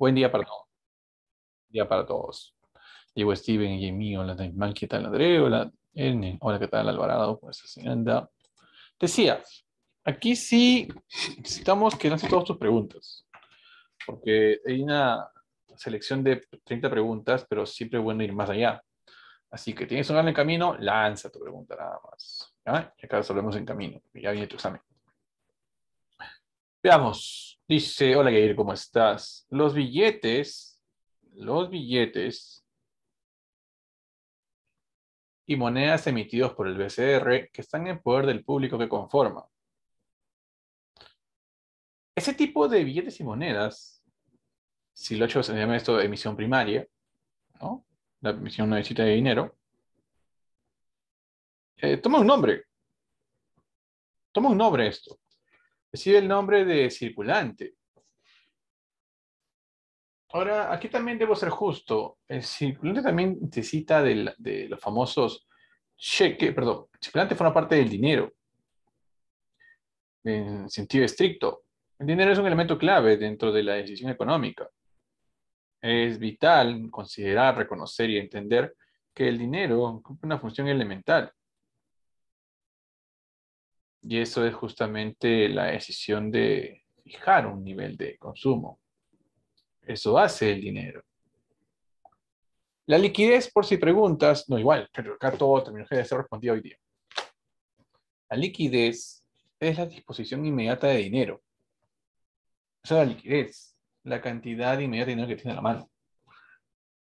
Buen día para todos. Buen día para todos. Diego Steven y mío, la ¿qué tal André? Hola, hola, ¿qué tal Alvarado? Pues así anda. Decía, aquí sí necesitamos que lances todas tus preguntas, porque hay una selección de 30 preguntas, pero siempre es bueno ir más allá. Así que tienes un gran camino, lanza tu pregunta nada más. Y acá sabemos en camino, ya viene tu examen. Veamos. Dice, hola Gair, ¿cómo estás? Los billetes, los billetes y monedas emitidos por el BCR que están en poder del público que conforma. Ese tipo de billetes y monedas, si lo hecho se llama esto emisión primaria, ¿no? La emisión necesita de dinero. Eh, toma un nombre. Toma un nombre esto recibe el nombre de circulante. Ahora, aquí también debo ser justo. El circulante también necesita de, de los famosos cheques, perdón, el circulante forma parte del dinero, en sentido estricto. El dinero es un elemento clave dentro de la decisión económica. Es vital considerar, reconocer y entender que el dinero cumple una función elemental. Y eso es justamente la decisión de fijar un nivel de consumo. Eso hace el dinero. La liquidez, por si preguntas, no igual, pero acá todo terminó ya se respondido hoy día. La liquidez es la disposición inmediata de dinero. Esa es la liquidez, la cantidad inmediata de dinero que tiene en la mano.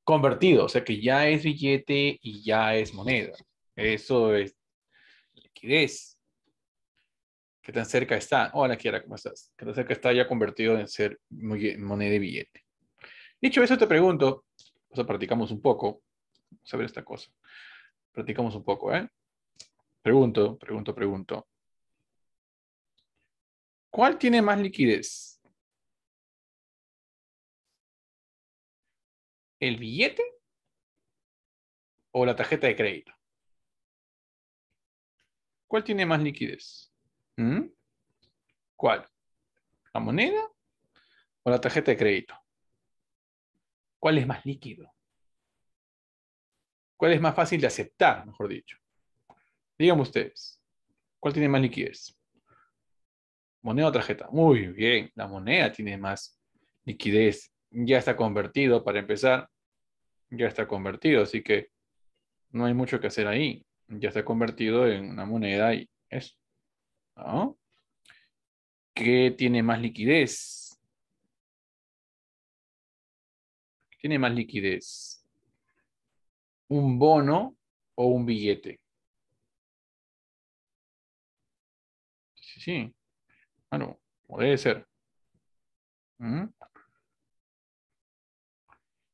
Convertido, o sea que ya es billete y ya es moneda. Eso es liquidez. ¿Qué tan cerca está? Hola, Kiara, ¿cómo estás? ¿Qué tan cerca está ya convertido en ser moneda de billete? Dicho eso, te pregunto, o sea, practicamos un poco, vamos a ver esta cosa. Practicamos un poco, ¿eh? Pregunto, pregunto, pregunto. ¿Cuál tiene más liquidez? ¿El billete o la tarjeta de crédito? ¿Cuál tiene más liquidez? ¿Mm? ¿Cuál? ¿La moneda o la tarjeta de crédito? ¿Cuál es más líquido? ¿Cuál es más fácil de aceptar, mejor dicho? Díganme ustedes, ¿cuál tiene más liquidez? ¿Moneda o tarjeta? Muy bien, la moneda tiene más liquidez. Ya está convertido, para empezar, ya está convertido, así que no hay mucho que hacer ahí. Ya está convertido en una moneda y es ¿Qué tiene más liquidez? ¿Qué tiene más liquidez? ¿Un bono o un billete? Sí, sí. Bueno, ah, puede ser. ¿Mm?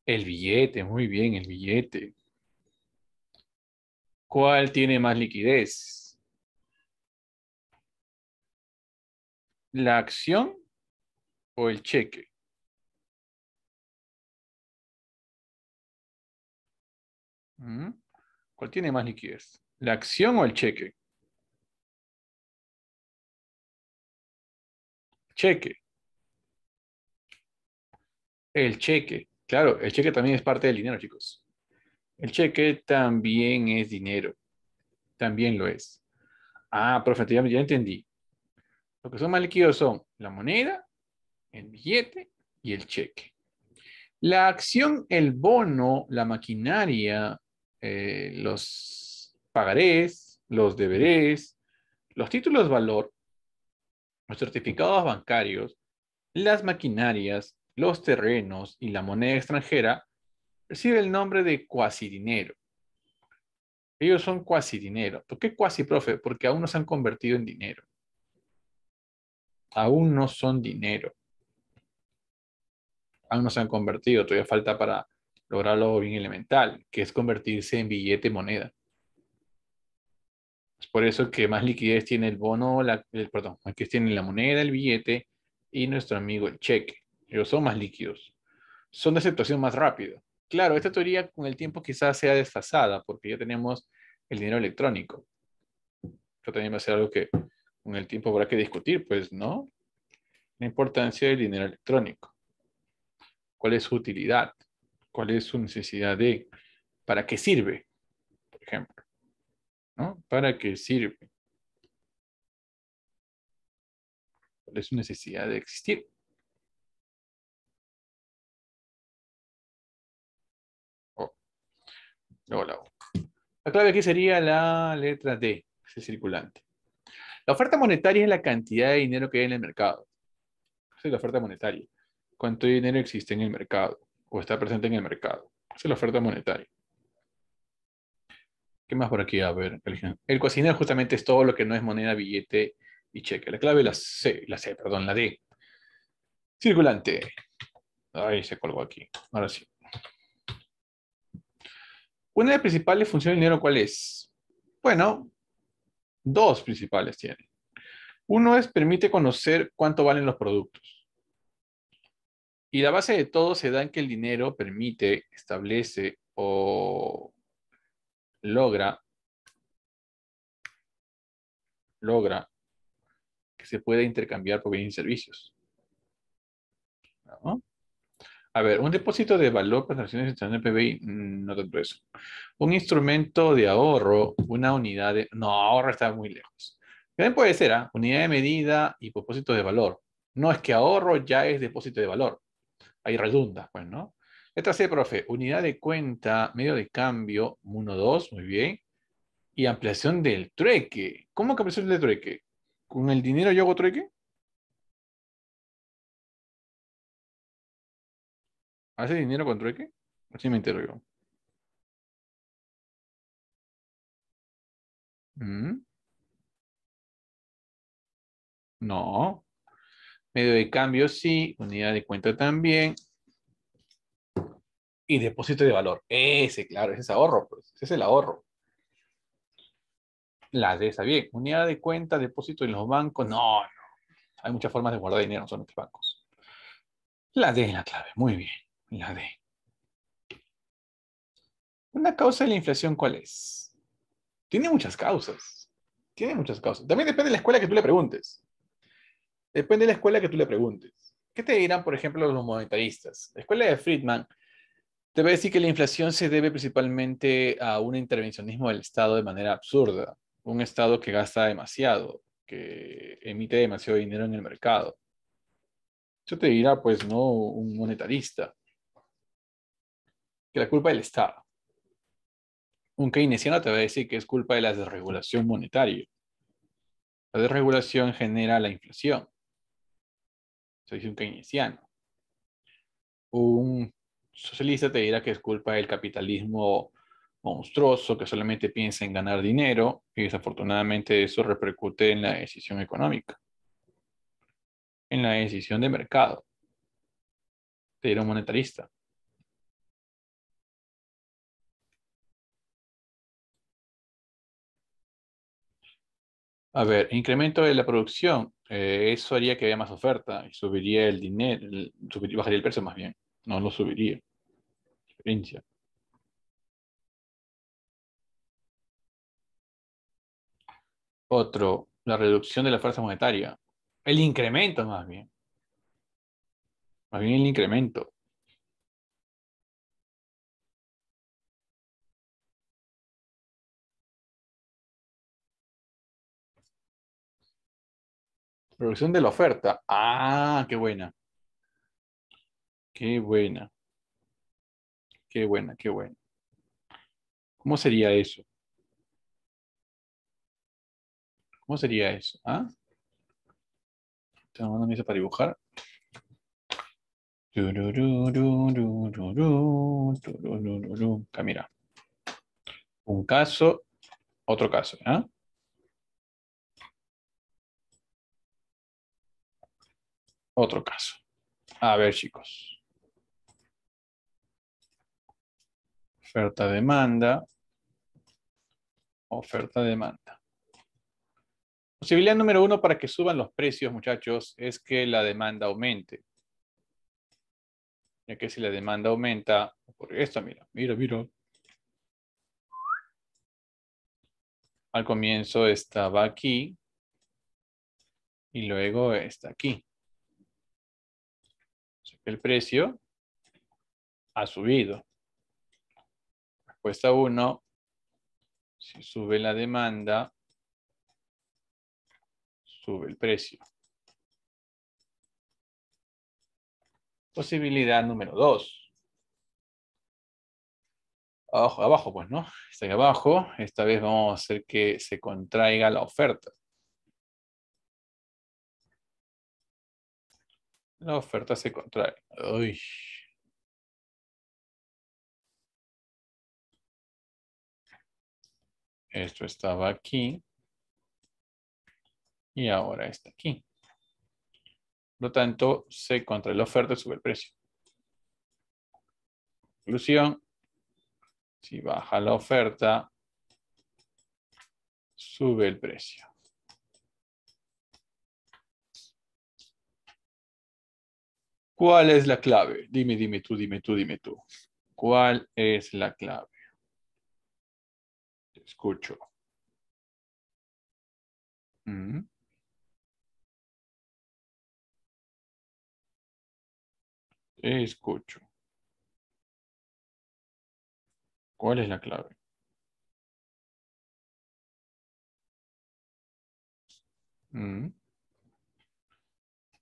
El billete, muy bien, el billete. ¿Cuál tiene más liquidez? la acción o el cheque? Mm. ¿Cuál tiene más liquidez? ¿La acción o el cheque? Cheque. El cheque. Claro, el cheque también es parte del dinero, chicos. El cheque también es dinero. También lo es. Ah, profe, ya, ya entendí. Lo que son más líquidos son la moneda, el billete y el cheque. La acción, el bono, la maquinaria, eh, los pagarés, los deberes, los títulos de valor, los certificados bancarios, las maquinarias, los terrenos y la moneda extranjera recibe el nombre de cuasi dinero. Ellos son cuasi dinero. ¿Por qué cuasi, profe? Porque aún no se han convertido en dinero aún no son dinero. Aún no se han convertido. Todavía falta para lograr bien elemental, que es convertirse en billete moneda. Es por eso que más liquidez tiene el bono, la, el, perdón, más tienen tiene la moneda, el billete y nuestro amigo el cheque. Ellos son más líquidos. Son de aceptación más rápido. Claro, esta teoría con el tiempo quizás sea desfasada porque ya tenemos el dinero electrónico. Esto también va a ser algo que con el tiempo habrá que discutir, pues, ¿no? La importancia del dinero electrónico. ¿Cuál es su utilidad? ¿Cuál es su necesidad de? ¿Para qué sirve? Por ejemplo. ¿No? ¿Para qué sirve? ¿Cuál es su necesidad de existir? Oh. la, la clave aquí sería la letra D, ese circulante. La oferta monetaria es la cantidad de dinero que hay en el mercado. Esa es la oferta monetaria. ¿Cuánto dinero existe en el mercado o está presente en el mercado? Esa es la oferta monetaria. ¿Qué más por aquí? A ver, el, el cocinero justamente es todo lo que no es moneda, billete y cheque. La clave es la C, la C, perdón, la D. Circulante. Ahí se colgó aquí. Ahora sí. Una de las principales funciones del dinero, ¿cuál es? Bueno, Dos principales tienen. Uno es permite conocer cuánto valen los productos. Y la base de todo se da en que el dinero permite, establece o logra logra que se pueda intercambiar por bienes y servicios. A ver, un depósito de valor para acciones en el PBI, mm, no tanto eso. Un instrumento de ahorro, una unidad de... No, ahorro está muy lejos. También puede ser, ¿ah? Unidad de medida y propósito de valor. No es que ahorro ya es depósito de valor. Ahí redunda, pues, ¿no? Esta C, profe. Unidad de cuenta, medio de cambio, 1-2, muy bien. Y ampliación del trueque. ¿Cómo que ampliación del trueque? ¿Con el dinero yo hago trueque? ¿Hace dinero con trueque? Así me interrogo. Mm. No. Medio de cambio sí, unidad de cuenta también. Y depósito de valor. Ese, claro, ese es ahorro, pues. Ese es el ahorro. La D, está bien. Unidad de cuenta, depósito en los bancos. No, no. Hay muchas formas de guardar dinero, son los bancos. La D es la clave, muy bien la D. Una causa de la inflación, ¿cuál es? Tiene muchas causas. Tiene muchas causas. También depende de la escuela que tú le preguntes. Depende de la escuela que tú le preguntes. ¿Qué te dirán, por ejemplo, los monetaristas? La escuela de Friedman te va a decir que la inflación se debe principalmente a un intervencionismo del Estado de manera absurda. Un Estado que gasta demasiado, que emite demasiado dinero en el mercado. Yo te dirá, pues, no un monetarista que la culpa del Estado. Un keynesiano te va a decir que es culpa de la desregulación monetaria. La desregulación genera la inflación. Eso dice un keynesiano. Un socialista te dirá que es culpa del capitalismo monstruoso que solamente piensa en ganar dinero y desafortunadamente eso repercute en la decisión económica, en la decisión de mercado. Te dirá un monetarista A ver, incremento de la producción. Eh, eso haría que haya más oferta y subiría el dinero, bajaría el precio más bien. No lo subiría. Diferencia. Otro, la reducción de la fuerza monetaria. El incremento más bien. Más bien el incremento. Producción de la oferta. Ah, qué buena. Qué buena. Qué buena, qué buena. ¿Cómo sería eso? ¿Cómo sería eso? ¿Ah? Tengo una mesa para dibujar. Mira. Un caso, otro caso. ¿ah? otro caso. A ver, chicos. Oferta-demanda. Oferta-demanda. Posibilidad número uno para que suban los precios, muchachos, es que la demanda aumente. Ya que si la demanda aumenta, por esto, mira, mira, mira. Al comienzo estaba aquí y luego está aquí el precio ha subido. Respuesta 1, si sube la demanda, sube el precio. Posibilidad número 2. Abajo, abajo, pues, ¿no? Está ahí abajo. Esta vez vamos a hacer que se contraiga la oferta. La oferta se contrae. Uy. Esto estaba aquí. Y ahora está aquí. Por lo tanto, se contrae la oferta y sube el precio. Conclusión. Si baja la oferta, sube el precio. ¿Cuál es la clave? Dime, dime tú, dime tú, dime tú. ¿Cuál es la clave? escucho. Te mm. escucho. ¿Cuál es la clave? Mm.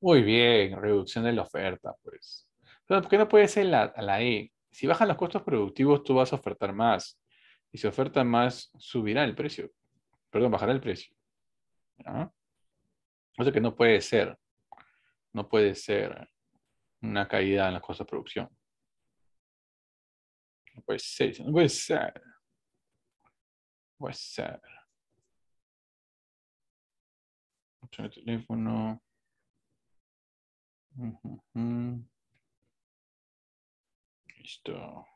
Muy bien, reducción de la oferta, pues. Pero ¿por qué no puede ser la, la E? Si bajan los costos productivos, tú vas a ofertar más. Y si oferta más, subirá el precio. Perdón, bajará el precio. no ¿Ah? O sea que no puede ser. No puede ser una caída en los costos de producción. No puede ser. No puede ser. No puede ser. Teléfono. Listo.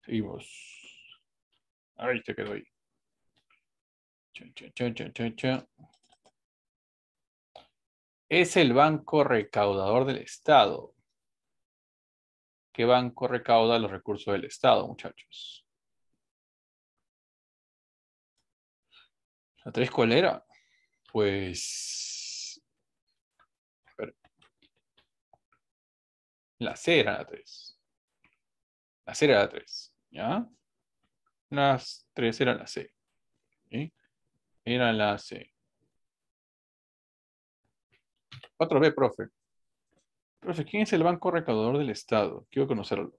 Seguimos. Ahí te quedó ahí. es el banco recaudador del Estado. ¿Qué banco recauda los recursos del Estado, muchachos? ¿La tres cuál era? Pues La C era la 3. La C era la 3. ¿Ya? Las 3 eran la C. ¿sí? Era la C. 4B, profe. Profe, ¿quién es el banco recaudador del Estado? Quiero conocerlo.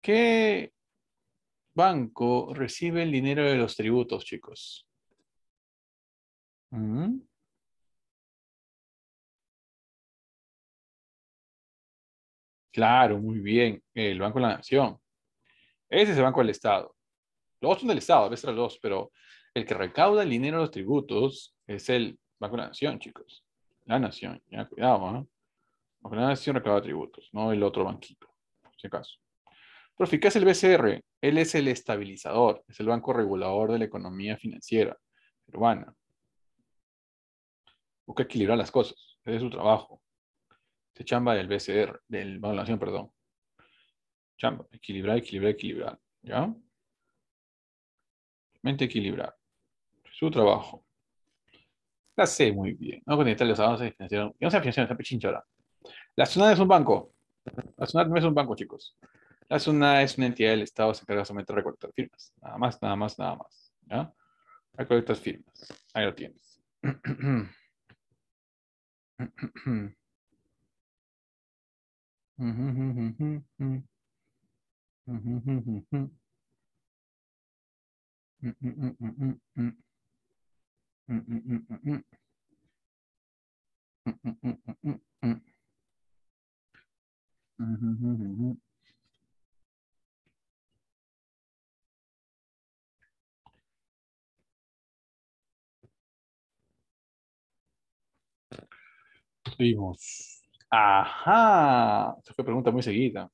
¿Qué banco recibe el dinero de los tributos, chicos? ¿Mm? Claro, muy bien. El Banco de la Nación. Ese es el Banco del Estado. Los dos son del Estado, a veces los dos, pero el que recauda el dinero de los tributos es el Banco de la Nación, chicos. La Nación, ya cuidado, ¿no? ¿ah? Banco de la Nación recauda tributos, no el otro banquito, si acaso. Pero fíjate el BCR, él es el estabilizador, es el banco regulador de la economía financiera peruana. Busca equilibrar las cosas, es su trabajo. Esta chamba del BCR, del Nación, perdón. Chamba, equilibrar, equilibrar, equilibrar. ¿Ya? Mente equilibrar. Su trabajo. La sé muy bien. No conectar los avances Y No sea financiación, está pechinchola. La zona es un banco. La zona no es un banco, chicos. La zona es una entidad del Estado se encarga solamente de recolectar firmas. Nada más, nada más, nada más. ¿Ya? Recolectas firmas. Ahí lo tienes. Seguimos. Ajá. Esa fue pregunta muy seguida.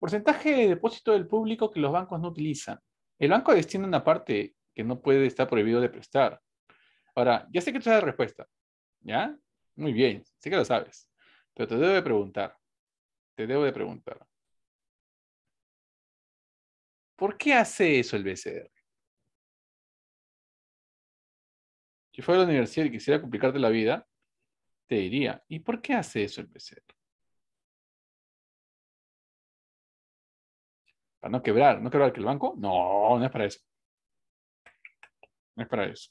Porcentaje de depósito del público que los bancos no utilizan. El banco destina una parte que no puede estar prohibido de prestar. Ahora, ya sé que tú sabes la respuesta. ¿Ya? Muy bien, sé que lo sabes. Pero te debo de preguntar. Te debo de preguntar. ¿Por qué hace eso el BCR? Si fuera a la universidad y quisiera complicarte la vida, te diría, ¿y por qué hace eso el PC? Para no quebrar, no quebrar que el banco, no, no es para eso. No es para eso.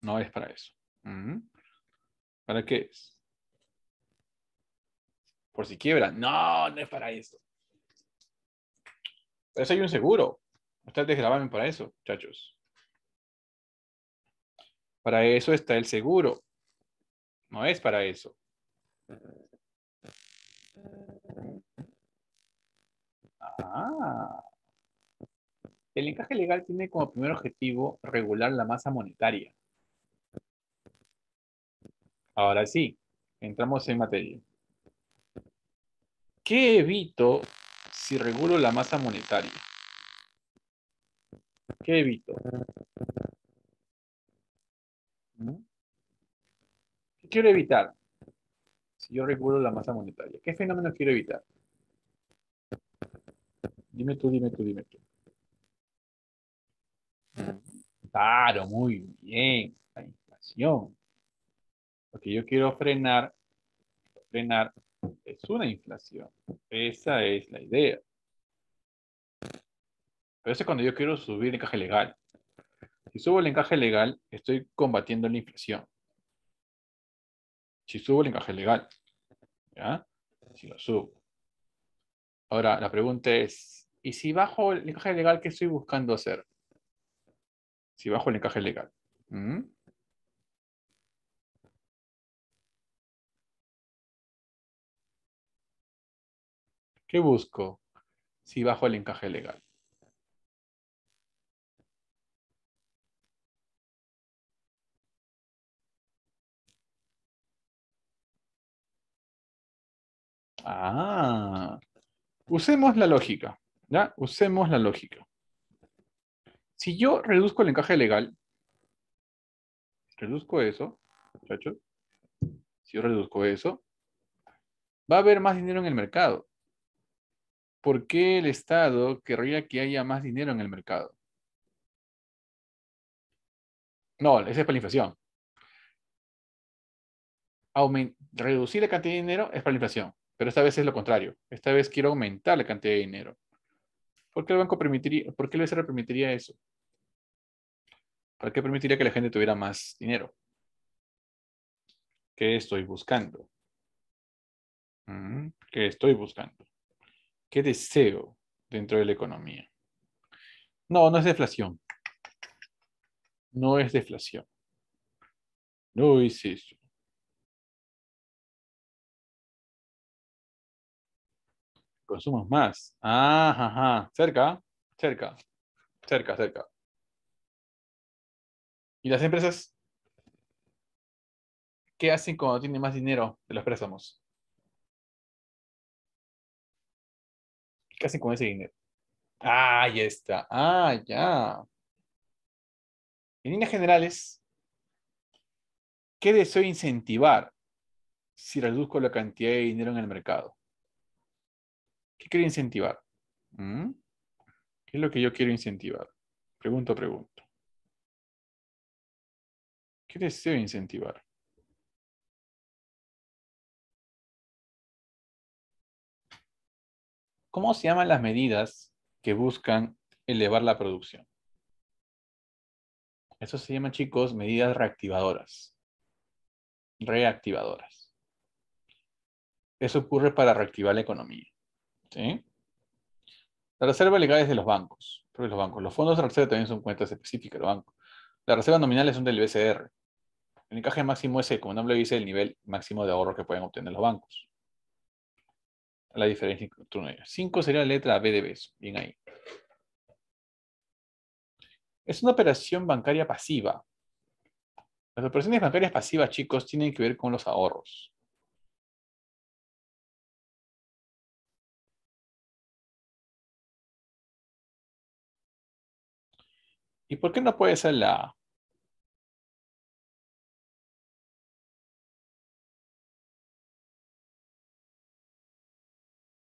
No es para eso. ¿Para qué es? Por si quiebra. No, no es para eso. Para eso hay un seguro. Ustedes grabaron para eso, muchachos. Para eso está el seguro. No es para eso. Ah. El encaje legal tiene como primer objetivo regular la masa monetaria. Ahora sí, entramos en materia. ¿Qué evito si regulo la masa monetaria? ¿Qué evito? ¿Mm? ¿Qué quiero evitar? Si yo regulo la masa monetaria, ¿qué fenómeno quiero evitar? Dime tú, dime tú, dime tú. Claro, muy bien. La inflación. Lo que yo quiero frenar, frenar es una inflación. Esa es la idea. Pero eso es cuando yo quiero subir el encaje legal. Si subo el encaje legal, estoy combatiendo la inflación. Si subo el encaje legal, ¿ya? Si lo subo. Ahora, la pregunta es, ¿y si bajo el encaje legal, qué estoy buscando hacer? Si bajo el encaje legal. ¿Mm? ¿Qué busco si bajo el encaje legal? Ah, usemos la lógica, ¿ya? Usemos la lógica. Si yo reduzco el encaje legal, reduzco eso, muchachos, si yo reduzco eso, va a haber más dinero en el mercado. ¿Por qué el Estado querría que haya más dinero en el mercado? No, esa es para la inflación. reducir la cantidad de dinero es para la inflación. Pero esta vez es lo contrario. Esta vez quiero aumentar la cantidad de dinero. ¿Por qué el banco permitiría, por qué el BCR permitiría eso? ¿Por qué permitiría que la gente tuviera más dinero? ¿Qué estoy buscando? Mm, ¿Qué estoy buscando? ¿Qué deseo dentro de la economía? No, no es deflación. No es deflación. No es eso. Consumos más. ah ajá. Cerca, cerca, cerca, cerca. ¿Y las empresas? ¿Qué hacen cuando tienen más dinero de los préstamos? ¿Qué hacen con ese dinero? Ah, ya está. Ah, ya. En líneas generales, ¿qué deseo incentivar si reduzco la cantidad de dinero en el mercado? ¿Qué quiero incentivar? ¿Mm? ¿Qué es lo que yo quiero incentivar? Pregunto, pregunto. ¿Qué deseo incentivar? ¿Cómo se llaman las medidas que buscan elevar la producción? Eso se llama, chicos, medidas reactivadoras. Reactivadoras. Eso ocurre para reactivar la economía. La reserva legal es de los bancos, pero los bancos. Los fondos de reserva también son cuentas específicas del banco. Las reservas nominales son del BCR. El encaje máximo es, como el nombre dice, el nivel máximo de ahorro que pueden obtener los bancos. La diferencia entre uno 5 sería la letra B de B, bien ahí. Es una operación bancaria pasiva. Las operaciones bancarias pasivas, chicos, tienen que ver con los ahorros. ¿Y por qué no puede ser la A?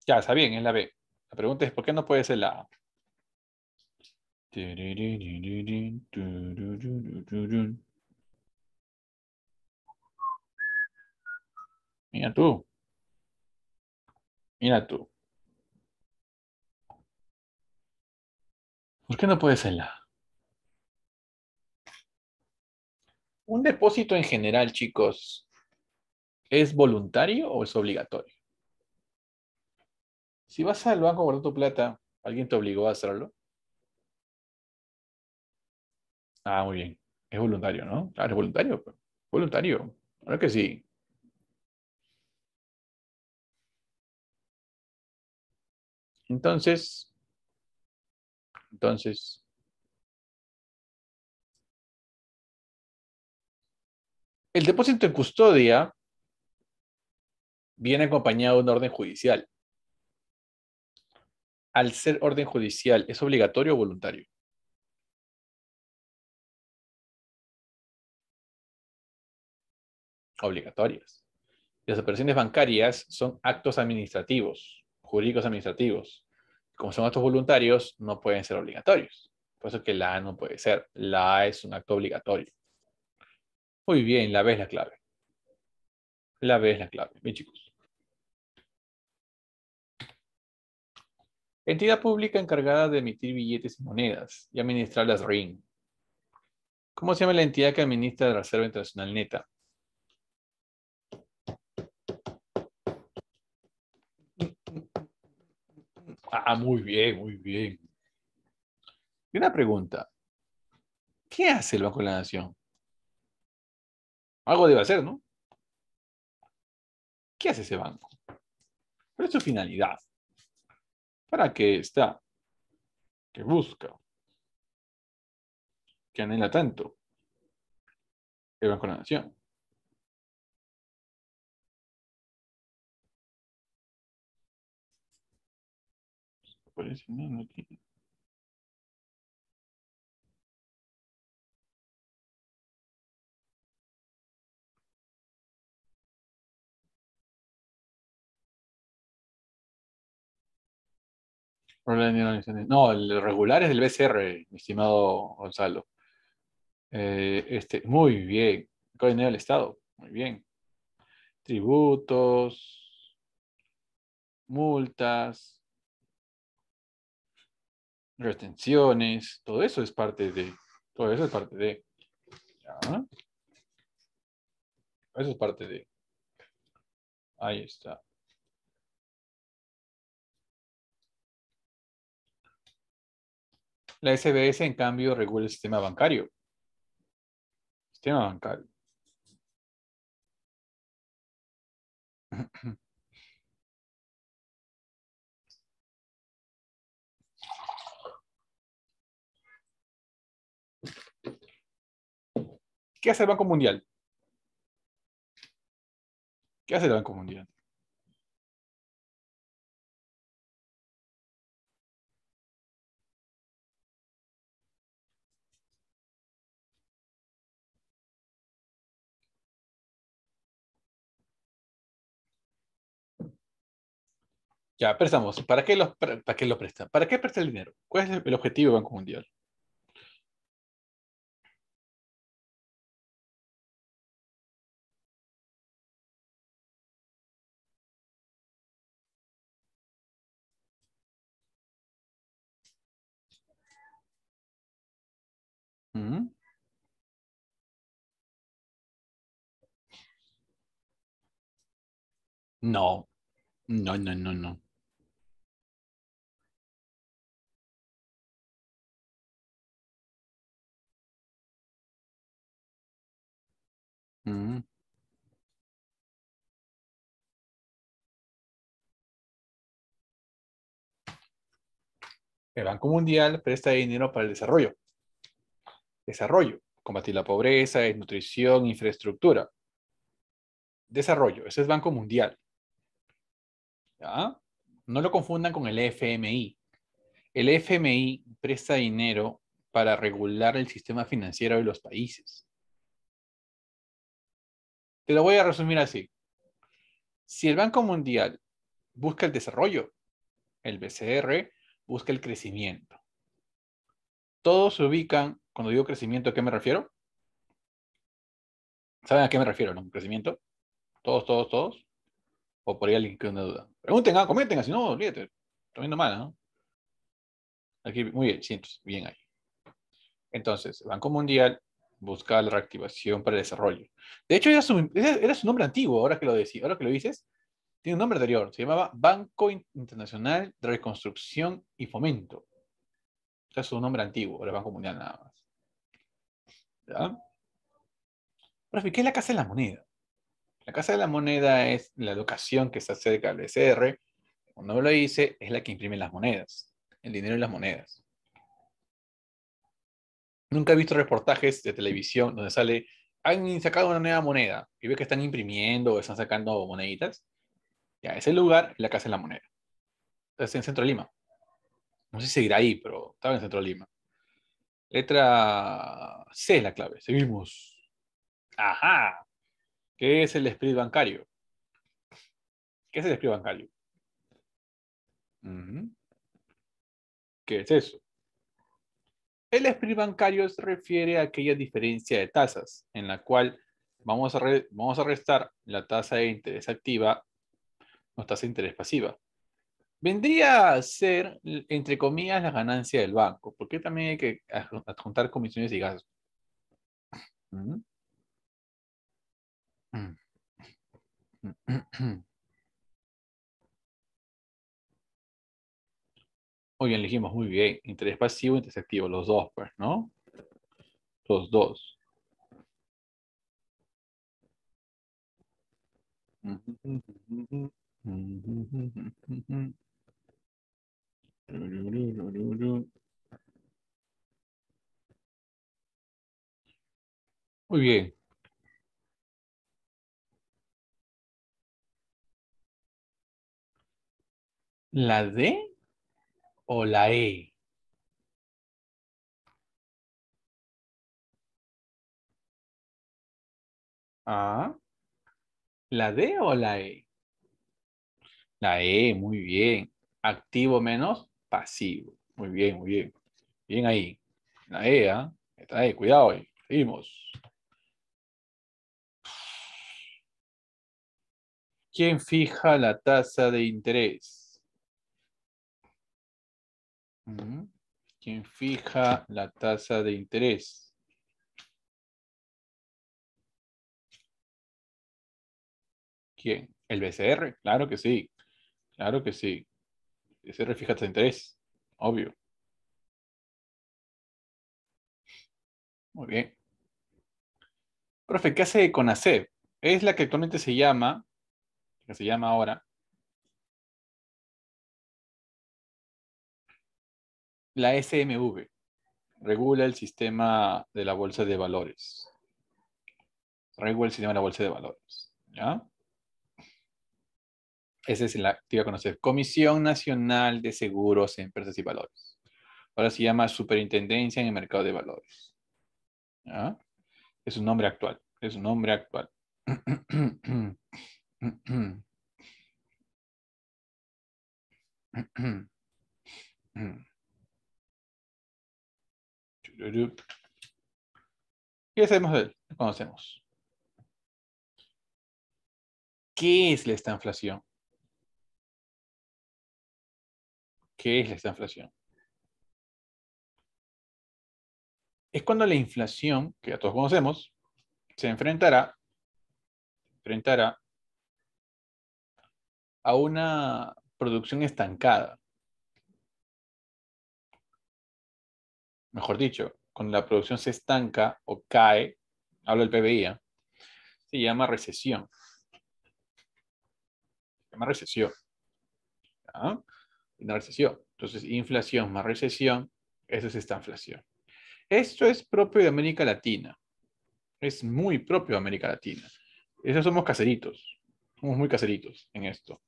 Ya, está bien, es la B. La pregunta es, ¿por qué no puede ser la A? Mira tú. Mira tú. ¿Por qué no puede ser la ¿Un depósito en general, chicos, es voluntario o es obligatorio? Si vas al banco a guardar tu plata, ¿alguien te obligó a hacerlo? Ah, muy bien. Es voluntario, ¿no? Claro, es voluntario. Pues. Voluntario. Claro que sí. Entonces, entonces, El depósito en custodia viene acompañado de una orden judicial. Al ser orden judicial, ¿es obligatorio o voluntario? Obligatorias. Las operaciones bancarias son actos administrativos, jurídicos administrativos. Como son actos voluntarios, no pueden ser obligatorios. Por eso que la A no puede ser. La A es un acto obligatorio. Muy bien, la B es la clave. La B es la clave, bien chicos. Entidad pública encargada de emitir billetes y monedas y administrar las RIN. ¿Cómo se llama la entidad que administra la Reserva Internacional Neta? Ah, muy bien, muy bien. Y una pregunta. ¿Qué hace el Banco de la Nación? Algo debe hacer, ¿no? ¿Qué hace ese banco? ¿Cuál es su finalidad? ¿Para qué está? ¿Qué busca? ¿Qué anhela tanto? El Banco de la Nación. Pues, No, el regular es el BCR, mi estimado Gonzalo. Eh, este, muy bien. dinero del Estado. Muy bien. Tributos. Multas. Retenciones. Todo eso es parte de. Todo eso es parte de. Eso es parte de. Ahí está. La SBS, en cambio, regula el sistema bancario. Sistema bancario. ¿Qué hace el Banco Mundial? ¿Qué hace el Banco Mundial? Ya, prestamos. ¿Para qué, los, para, para qué lo prestan? ¿Para qué presta el dinero? ¿Cuál es el objetivo del Banco Mundial? No, no, no, no, no. Mm. El Banco Mundial presta dinero para el desarrollo. Desarrollo, combatir la pobreza, desnutrición infraestructura. Desarrollo, ese es Banco Mundial. No lo confundan con el FMI. El FMI presta dinero para regular el sistema financiero de los países. Te lo voy a resumir así. Si el Banco Mundial busca el desarrollo, el BCR busca el crecimiento. Todos se ubican, cuando digo crecimiento, ¿a qué me refiero? ¿Saben a qué me refiero, no? ¿Crecimiento? ¿Todos, todos, todos? ¿O por ahí alguien que una duda? Pregunten, ah, comenten, si no, olvídate. Estoy viendo mal, ¿no? Aquí, muy bien, siento, bien ahí. Entonces, el Banco Mundial buscar la reactivación para el desarrollo. De hecho, era su, era su nombre antiguo, ahora que, lo ahora que lo dices, tiene un nombre anterior, se llamaba Banco Internacional de Reconstrucción y Fomento. Ese es su nombre antiguo, ahora Banco Mundial nada más. ¿Ya? Pero ¿qué es la Casa de la Moneda? La Casa de la Moneda es la educación que está cerca del SR, Cuando lo dice, es la que imprime las monedas, el dinero y las monedas. Nunca he visto reportajes de televisión donde sale, han sacado una nueva moneda y ves que están imprimiendo o están sacando moneditas. Ya, ese lugar la Casa de la Moneda. Está en Centro de Lima. No sé si seguirá ahí, pero estaba en Centro de Lima. Letra C es la clave. Seguimos. Ajá. ¿Qué es el espíritu bancario? ¿Qué es el espíritu bancario? ¿Qué es eso? El spread bancario se refiere a aquella diferencia de tasas en la cual vamos a, vamos a restar la tasa de interés activa o tasa de interés pasiva. Vendría a ser, entre comillas, la ganancia del banco, porque también hay que adjuntar comisiones y gastos. Mm. Mm. Muy oh, bien, elegimos muy bien. Interés pasivo, interés activo, los dos, pues, ¿no? Los dos. Muy bien. La D o la E? ¿Ah? ¿La D o la E? La E, muy bien. Activo menos pasivo. Muy bien, muy bien. Bien ahí. La E, ¿ah? Está ahí, e, cuidado ahí. Seguimos. ¿Quién fija la tasa de interés? ¿Quién fija la tasa de interés? ¿Quién? ¿El BCR? Claro que sí. Claro que sí. El BCR fija tasa de interés. Obvio. Muy bien. Profe, ¿qué hace con ACE? Es la que actualmente se llama, que se llama ahora, la SMV regula el sistema de la bolsa de valores. Regula el sistema de la bolsa de valores. ¿Ya? Esa es la que a conocer. Comisión Nacional de Seguros, Empresas y Valores. Ahora se llama Superintendencia en el Mercado de Valores. ¿Ya? Es un nombre actual. Es un nombre actual. ¿Qué sabemos de él? conocemos. ¿Qué es la estanflación? ¿Qué es la estanflación? Es cuando la inflación, que ya todos conocemos, se enfrentará, enfrentará a una producción estancada. mejor dicho, cuando la producción se estanca o cae, habla el PBI, se llama recesión. Se llama recesión. Una recesión. Entonces, inflación más recesión, eso es esta inflación. Esto es propio de América Latina. Es muy propio de América Latina. Esos somos caseritos. Somos muy caseritos en esto.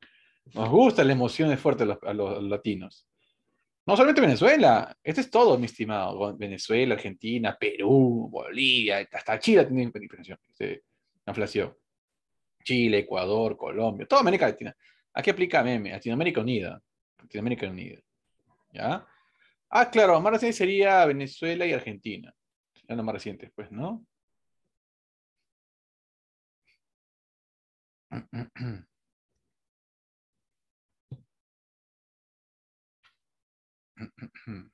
Nos gusta la emoción fuerte a los latinos. No solamente Venezuela, este es todo, mi estimado. Venezuela, Argentina, Perú, Bolivia, hasta Chile tiene inflación, este, inflación. Chile, Ecuador, Colombia, toda América Latina. Aquí aplica meme, Latinoamérica Unida. Latinoamérica Unida. ¿Ya? Ah, claro, más reciente sería Venezuela y Argentina. Serían los más recientes, pues, ¿no? Mm, mm, mm.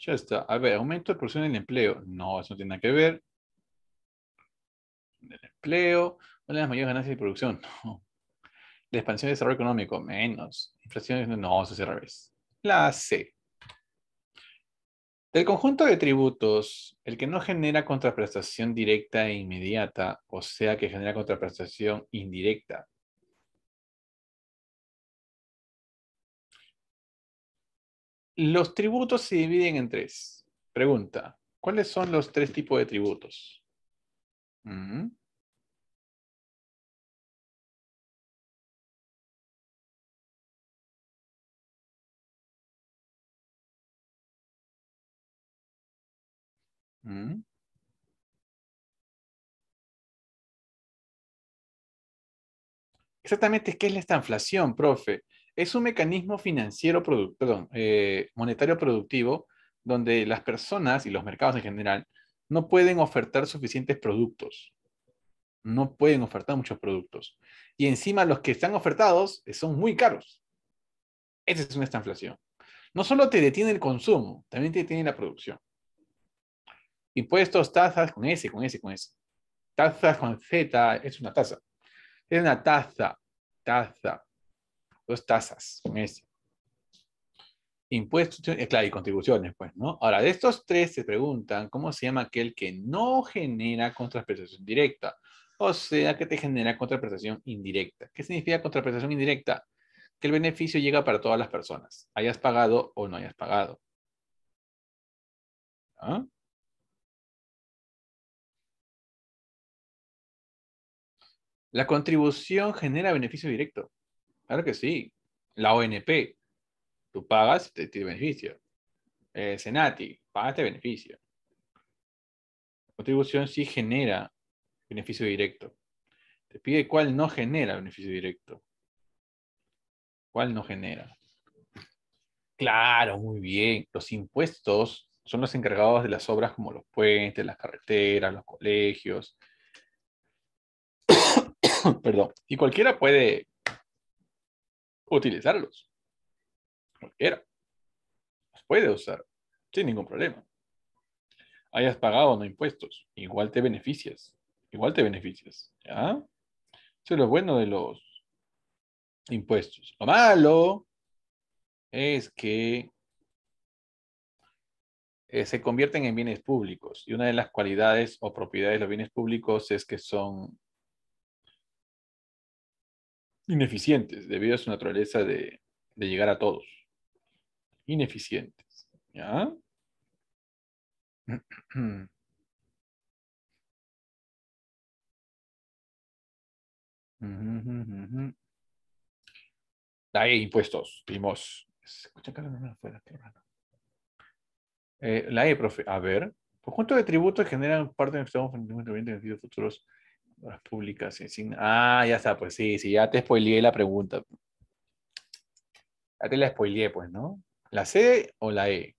Ya está. A ver, aumento de producción del empleo. No, eso no tiene nada que ver. El empleo. Una de las mayores ganancias de producción. No. La expansión de desarrollo económico. Menos. Inflación. No, eso es al revés. La C. Del conjunto de tributos, el que no genera contraprestación directa e inmediata, o sea que genera contraprestación indirecta, Los tributos se dividen en tres. Pregunta, ¿cuáles son los tres tipos de tributos? Mm. Mm. Exactamente, ¿qué es la estanflación, profe? es un mecanismo financiero, eh, monetario productivo donde las personas y los mercados en general no pueden ofertar suficientes productos. No pueden ofertar muchos productos. Y encima los que están ofertados eh, son muy caros. Esa es una inflación. No solo te detiene el consumo, también te detiene la producción. Impuestos, tasas con ese, con ese, con S. Tasas con Z es una tasa. Es una tasa, tasa, Dos tasas, Impuestos, eh, claro, y contribuciones, pues, ¿no? Ahora, de estos tres se preguntan cómo se llama aquel que no genera contraprestación directa, o sea, que te genera contraprestación indirecta. ¿Qué significa contraprestación indirecta? Que el beneficio llega para todas las personas, hayas pagado o no hayas pagado. ¿Ah? La contribución genera beneficio directo. Claro que sí. La ONP, tú pagas, te, te beneficio. Eh, Senati, pagas, beneficio. La Contribución sí genera beneficio directo. Te pide cuál no genera beneficio directo. ¿Cuál no genera? Claro, muy bien. Los impuestos son los encargados de las obras como los puentes, las carreteras, los colegios. Perdón. Y cualquiera puede utilizarlos. Cualquiera. Los puede usar sin ningún problema. Hayas pagado no impuestos, igual te beneficias. Igual te beneficias. Eso es lo bueno de los impuestos. Lo malo es que eh, se convierten en bienes públicos. Y una de las cualidades o propiedades de los bienes públicos es que son ineficientes debido a su naturaleza de, llegar a todos. Ineficientes. ¿Ya? E, impuestos, vimos. Escucha, Carlos, no me afuera, qué raro. Eh, la E, profe. A ver, conjunto de tributos generan parte de nuestro futuros públicas Ah, ya está, pues sí, sí, ya te spoileé la pregunta. Ya te la spoileé, pues, ¿no? ¿La C o la E?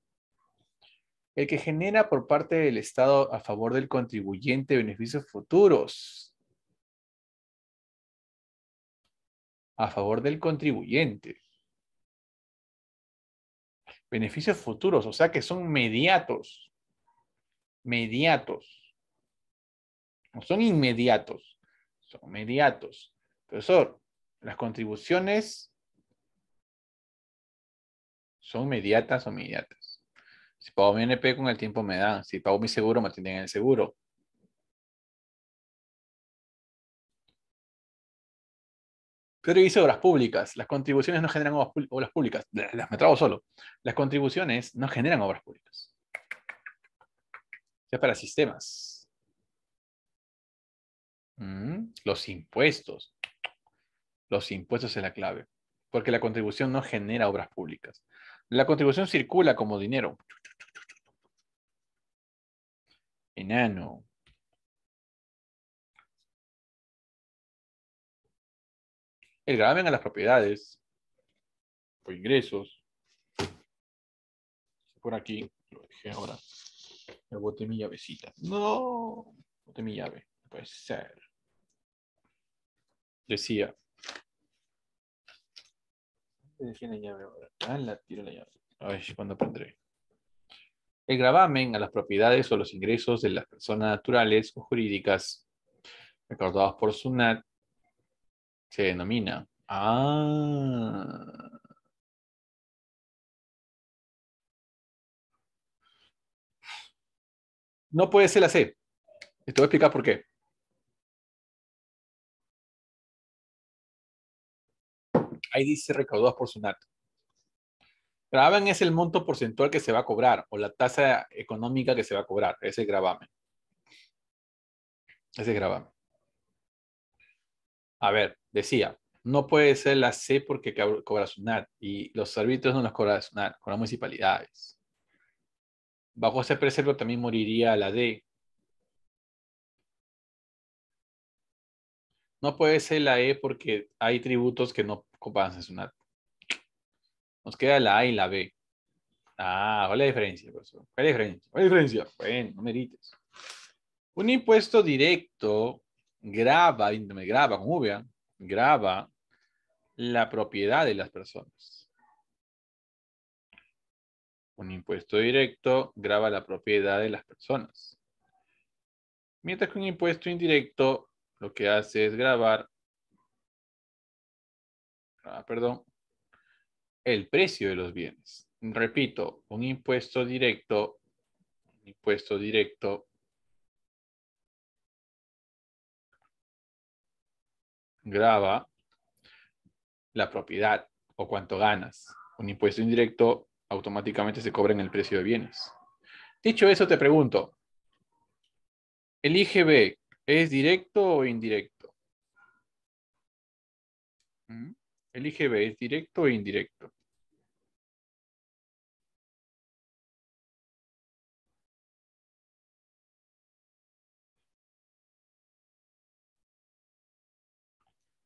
El que genera por parte del Estado a favor del contribuyente beneficios futuros. A favor del contribuyente. Beneficios futuros, o sea que son mediatos. Mediatos son inmediatos, son inmediatos. Profesor, las contribuciones son inmediatas o inmediatas. Si pago mi NP con el tiempo me dan, si pago mi seguro me atienden el seguro. Pero hice obras públicas. Las contribuciones no generan obras, públicas. Las me trago solo. Las contribuciones no generan obras públicas. ya para sistemas los impuestos. Los impuestos es la clave, porque la contribución no genera obras públicas. La contribución circula como dinero. Enano. El gravamen a las propiedades o ingresos. Por aquí, lo dejé ahora. Me boté mi llavecita. No, boté mi llave. puede ser decía. la llave ahora. Ah, la tiro cuando El gravamen a las propiedades o los ingresos de las personas naturales o jurídicas recordados por SUNAT se denomina. Ah. No puede ser la C. Te voy a explicar por qué. ahí dice recaudados por SUNAT. Gravamen es el monto porcentual que se va a cobrar o la tasa económica que se va a cobrar. Ese es gravamen. Ese es gravamen. A ver, decía, no puede ser la C porque cobra SUNAT y los árbitros no los cobra SUNAT, con las municipalidades. Bajo ese precepto también moriría la D. No puede ser la E porque hay tributos que no Copa una. Nos queda la A y la B. Ah, ¿cuál es la diferencia, profesor? ¿Cuál es la diferencia? ¿Cuál la diferencia? Bueno, no merites. Un impuesto directo graba, me graba, con V, ¿eh? Graba la propiedad de las personas. Un impuesto directo graba la propiedad de las personas. Mientras que un impuesto indirecto lo que hace es grabar Ah, perdón, el precio de los bienes. Repito, un impuesto directo, un impuesto directo Graba la propiedad o cuánto ganas. Un impuesto indirecto automáticamente se cobra en el precio de bienes. Dicho eso, te pregunto, ¿el IGB es directo o indirecto? ¿Mm? El IGB, ¿es directo o indirecto?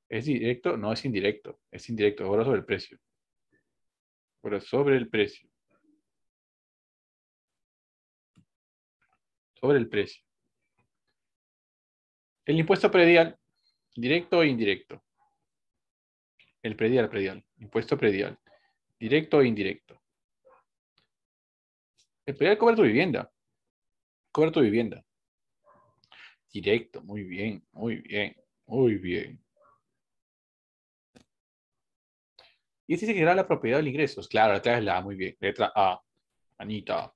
¿Es directo? No, es indirecto. Es indirecto. Ahora sobre el precio. Ahora sobre el precio. Sobre el precio. El impuesto predial, directo o indirecto. El predial, predial. Impuesto predial. Directo e indirecto. El predial cobra tu vivienda. Cobra tu vivienda. Directo. Muy bien, muy bien, muy bien. Y así se genera la propiedad del ingresos. Claro, letra es la A, muy bien. Letra A. Anita.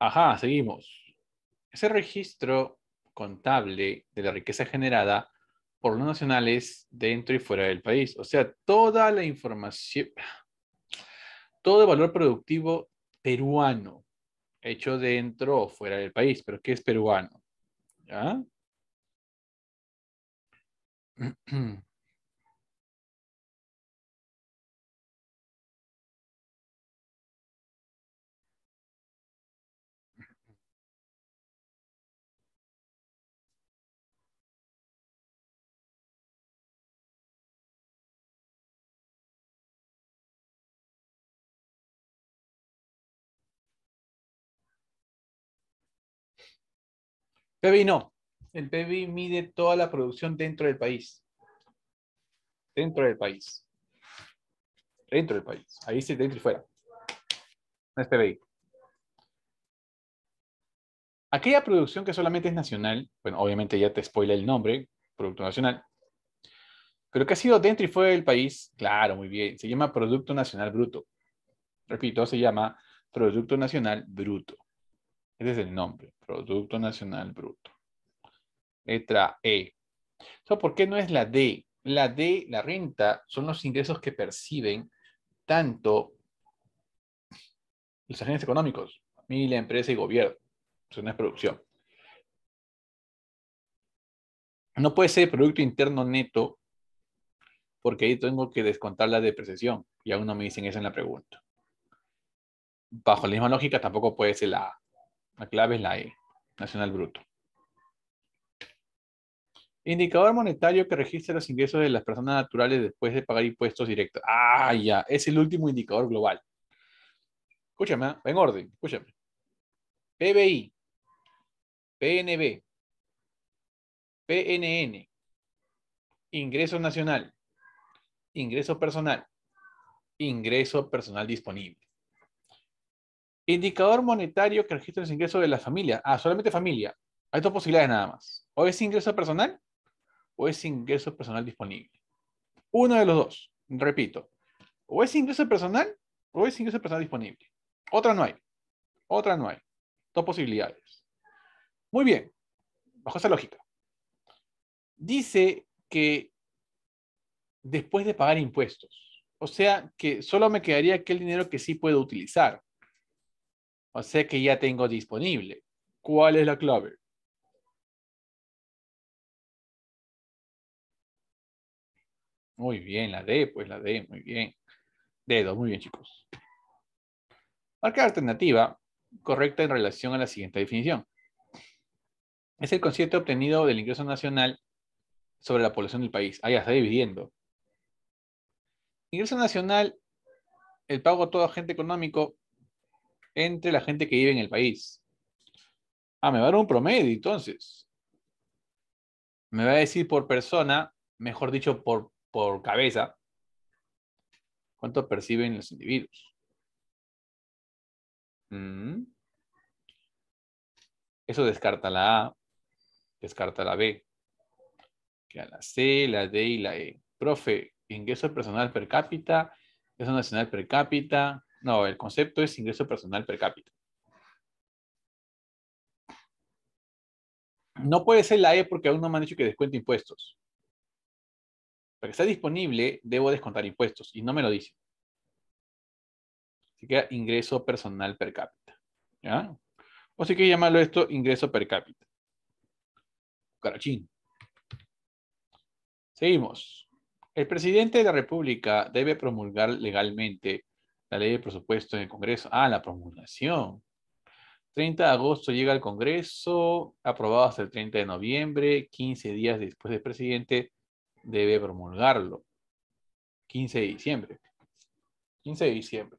Ajá, seguimos. Ese registro contable de la riqueza generada por los nacionales dentro y fuera del país. O sea, toda la información, todo el valor productivo peruano hecho dentro o fuera del país, pero ¿qué es peruano? ¿Ya? PBI no. El PBI mide toda la producción dentro del país. Dentro del país. Dentro del país. Ahí sí, dentro y fuera. No es PBI. Aquella producción que solamente es nacional, bueno, obviamente ya te spoila el nombre, Producto Nacional, pero que ha sido dentro y fuera del país, claro, muy bien, se llama Producto Nacional Bruto. Repito, se llama Producto Nacional Bruto. Ese es el nombre, Producto Nacional Bruto. Letra E. ¿Por qué no es la D? La D, la renta, son los ingresos que perciben tanto los agentes económicos, la empresa y gobierno. Eso no es producción. No puede ser Producto Interno Neto porque ahí tengo que descontar la depreciación y aún no me dicen eso en la pregunta. Bajo la misma lógica tampoco puede ser la A. La clave es la E, Nacional Bruto. Indicador monetario que registra los ingresos de las personas naturales después de pagar impuestos directos. Ah, ya, es el último indicador global. Escúchame, ¿eh? en orden, escúchame. PBI, PNB, PNN, ingreso nacional, ingreso personal, ingreso personal disponible. Indicador monetario que registra los ingresos de la familia. Ah, solamente familia. Hay dos posibilidades nada más. O es ingreso personal o es ingreso personal disponible. Uno de los dos. Repito. O es ingreso personal o es ingreso personal disponible. Otra no hay. Otra no hay. Dos posibilidades. Muy bien. Bajo esa lógica. Dice que después de pagar impuestos. O sea que solo me quedaría aquel dinero que sí puedo utilizar. O sea que ya tengo disponible. ¿Cuál es la clave? Muy bien, la D, pues la D, muy bien. Dedos, muy bien, chicos. Marca alternativa correcta en relación a la siguiente definición. Es el concierto obtenido del ingreso nacional sobre la población del país. Ahí ya está dividiendo. Ingreso nacional, el pago a todo agente económico entre la gente que vive en el país. Ah, me va a dar un promedio entonces. Me va a decir por persona, mejor dicho, por, por cabeza, cuánto perciben los individuos. Mm. Eso descarta la A, descarta la B, a la C, la D y la E. Profe, ingreso personal per cápita, ingreso nacional per cápita, no, el concepto es ingreso personal per cápita. No puede ser la E porque aún no me han dicho que descuente impuestos. Para que sea disponible, debo descontar impuestos y no me lo dicen. Así que ingreso personal per cápita. ¿Ya? O sí que llamarlo esto ingreso per cápita. Carachín. Seguimos. El presidente de la República debe promulgar legalmente la ley de presupuesto en el Congreso. Ah, la promulgación. 30 de agosto llega al Congreso, aprobado hasta el 30 de noviembre, 15 días después del presidente debe promulgarlo. 15 de diciembre. 15 de diciembre.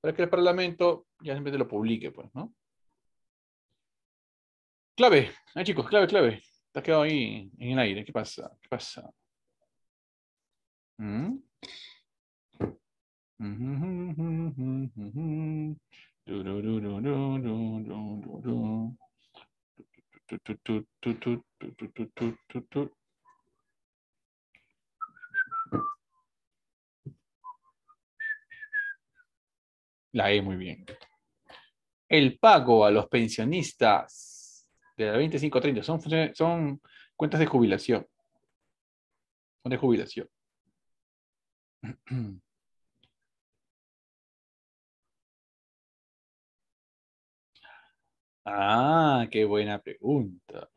Para que el Parlamento ya simplemente lo publique, pues, ¿no? Clave. ah, chicos, clave, clave. Está quedado ahí en el aire. ¿Qué pasa? ¿Qué pasa? ¿Mm? La E, muy bien. El pago a los pensionistas de la 2530 son, son cuentas de jubilación. Son de jubilación. Ah, qué buena pregunta.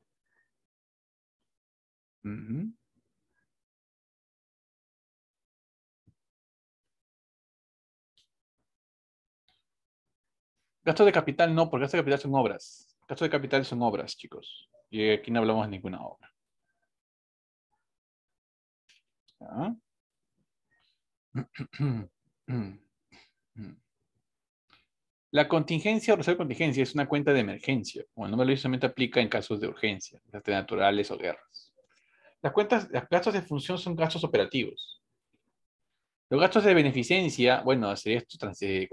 Gastos de capital no, porque gastos de capital son obras. Gastos de capital son obras, chicos. Y aquí no hablamos de ninguna obra. Mm, mm, mm. La contingencia o reserva de contingencia es una cuenta de emergencia, o el número solamente aplica en casos de urgencia, naturales o guerras. Las cuentas, los gastos de función son gastos operativos. Los gastos de beneficencia, bueno, hacer esto eh,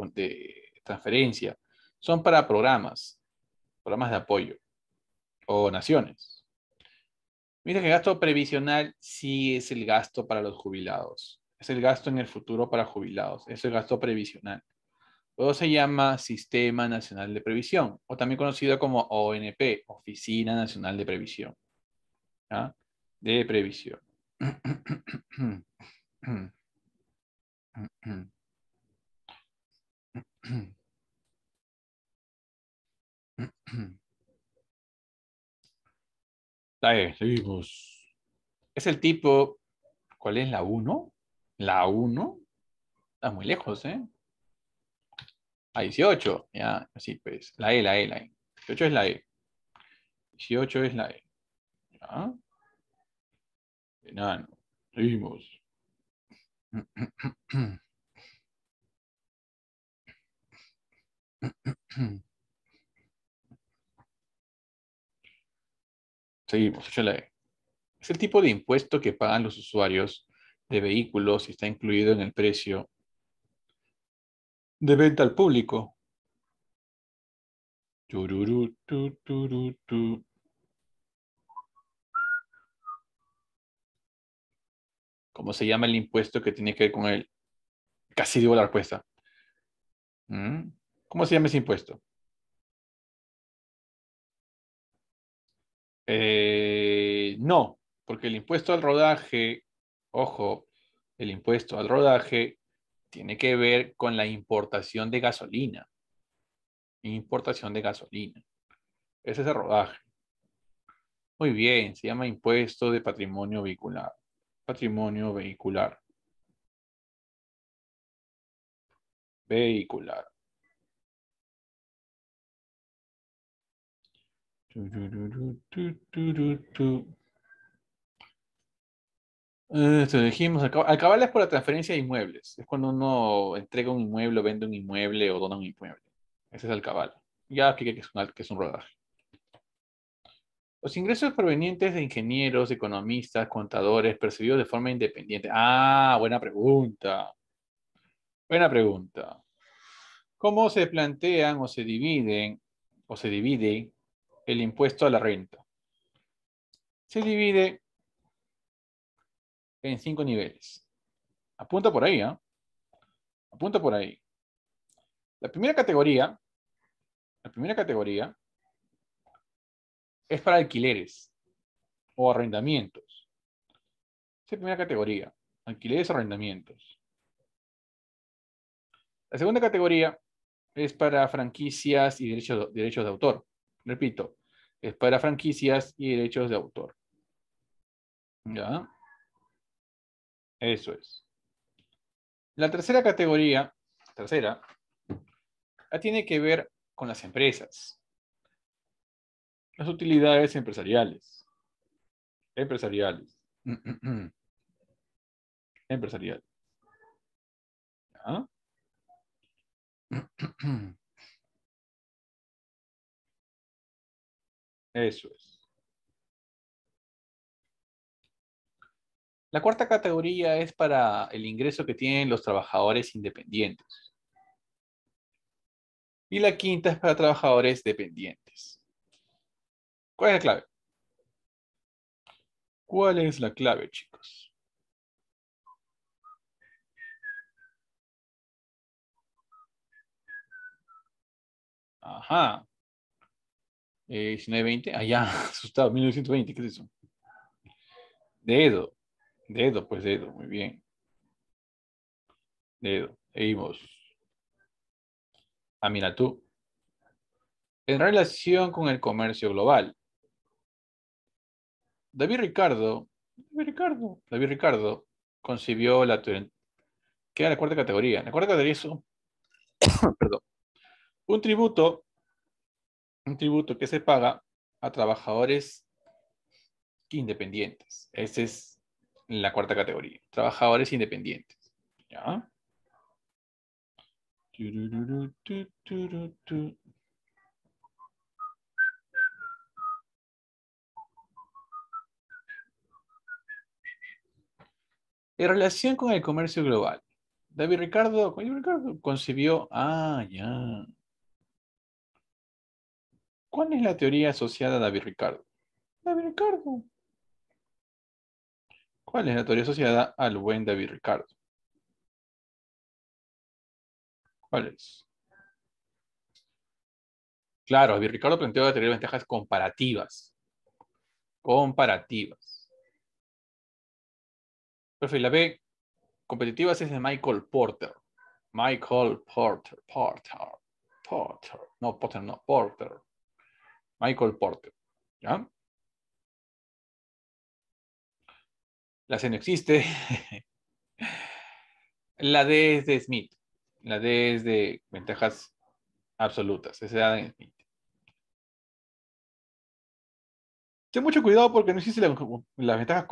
transferencia, son para programas, programas de apoyo o naciones. Mira que el gasto previsional sí es el gasto para los jubilados. Es el gasto en el futuro para jubilados. Es el gasto previsional. Luego se llama Sistema Nacional de Previsión, o también conocido como ONP, Oficina Nacional de Previsión. De previsión. Ahí, seguimos. Es el tipo, ¿cuál es la 1? La 1 está muy lejos, ¿eh? a 18, ¿ya? Así pues, la E, la E, la E. 18 es la E. 18 es la E. ¿Ya? Enano. Seguimos. Seguimos, 8 la E. Es el tipo de impuesto que pagan los usuarios de vehículos y está incluido en el precio de venta al público. ¿Cómo se llama el impuesto que tiene que ver con el? Casi digo la respuesta. ¿Mm? ¿Cómo se llama ese impuesto? Eh, no, porque el impuesto al rodaje, ojo, el impuesto al rodaje tiene que ver con la importación de gasolina. Importación de gasolina. Ese es el rodaje. Muy bien, se llama impuesto de patrimonio vehicular. Patrimonio vehicular. Vehicular. Eh, dijimos, cabal es por la transferencia de inmuebles. Es cuando uno entrega un inmueble, vende un inmueble o dona un inmueble. Ese es el cabal. Ya expliqué que es un, que es un rodaje. Los ingresos provenientes de ingenieros, economistas, contadores, percibidos de forma independiente. Ah, buena pregunta. Buena pregunta. ¿Cómo se plantean o se dividen o se divide el impuesto a la renta? Se divide en cinco niveles. Apunta por ahí, ¿ah? Apunta por ahí. La primera categoría, la primera categoría es para alquileres o arrendamientos. Esa es la primera categoría, alquileres o arrendamientos. La segunda categoría es para franquicias y derechos, derechos de autor. Repito, es para franquicias y derechos de autor. ¿Ya? Eso es. La tercera categoría, tercera, tiene que ver con las empresas. Las utilidades empresariales. Empresariales. Empresariales. Eso es. La cuarta categoría es para el ingreso que tienen los trabajadores independientes. Y la quinta es para trabajadores dependientes. ¿Cuál es la clave? ¿Cuál es la clave, chicos? Ajá. Eh, 1920, allá, ah, asustado, 1920, ¿qué es eso? Dedo. Dedo, pues dedo, muy bien. Dedo, seguimos. Ah, mira tú. En relación con el comercio global. David Ricardo, David Ricardo, David Ricardo concibió la era la cuarta categoría. La cuarta categoría eso perdón, un tributo, un tributo que se paga a trabajadores independientes. Ese es en la cuarta categoría, trabajadores independientes. ¿Ya? En relación con el comercio global, David Ricardo, David Ricardo concibió, ah, ya. ¿Cuál es la teoría asociada a David Ricardo? David Ricardo ¿Cuál es la teoría asociada al buen David Ricardo? ¿Cuál es? Claro, David Ricardo planteó tener ventajas comparativas. Comparativas. y la B, competitivas es de Michael Porter. Michael Porter, Porter, Porter. No, Porter, no, Porter. Michael Porter. ¿Ya? La C no existe. la D es de Smith. La D es de ventajas absolutas. Es de Smith. Ten mucho cuidado porque no existe la, ventaja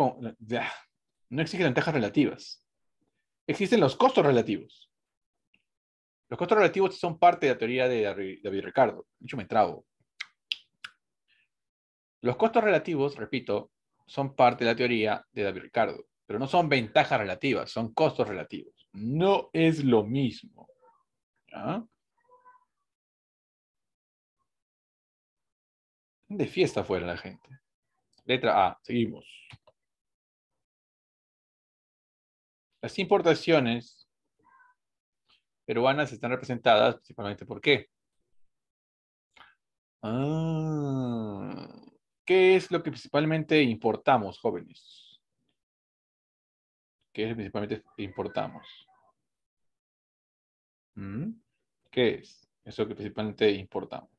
no existen ventajas relativas. Existen los costos relativos. Los costos relativos son parte de la teoría de David Ricardo. Mucho me trago. Los costos relativos, repito, son parte de la teoría de David Ricardo, pero no son ventajas relativas, son costos relativos. No es lo mismo. De fiesta fuera la gente. Letra A, seguimos. Las importaciones peruanas están representadas principalmente por qué. Ah ¿Qué es lo que principalmente importamos, jóvenes? ¿Qué es lo que principalmente importamos? ¿Qué es? Eso que principalmente importamos.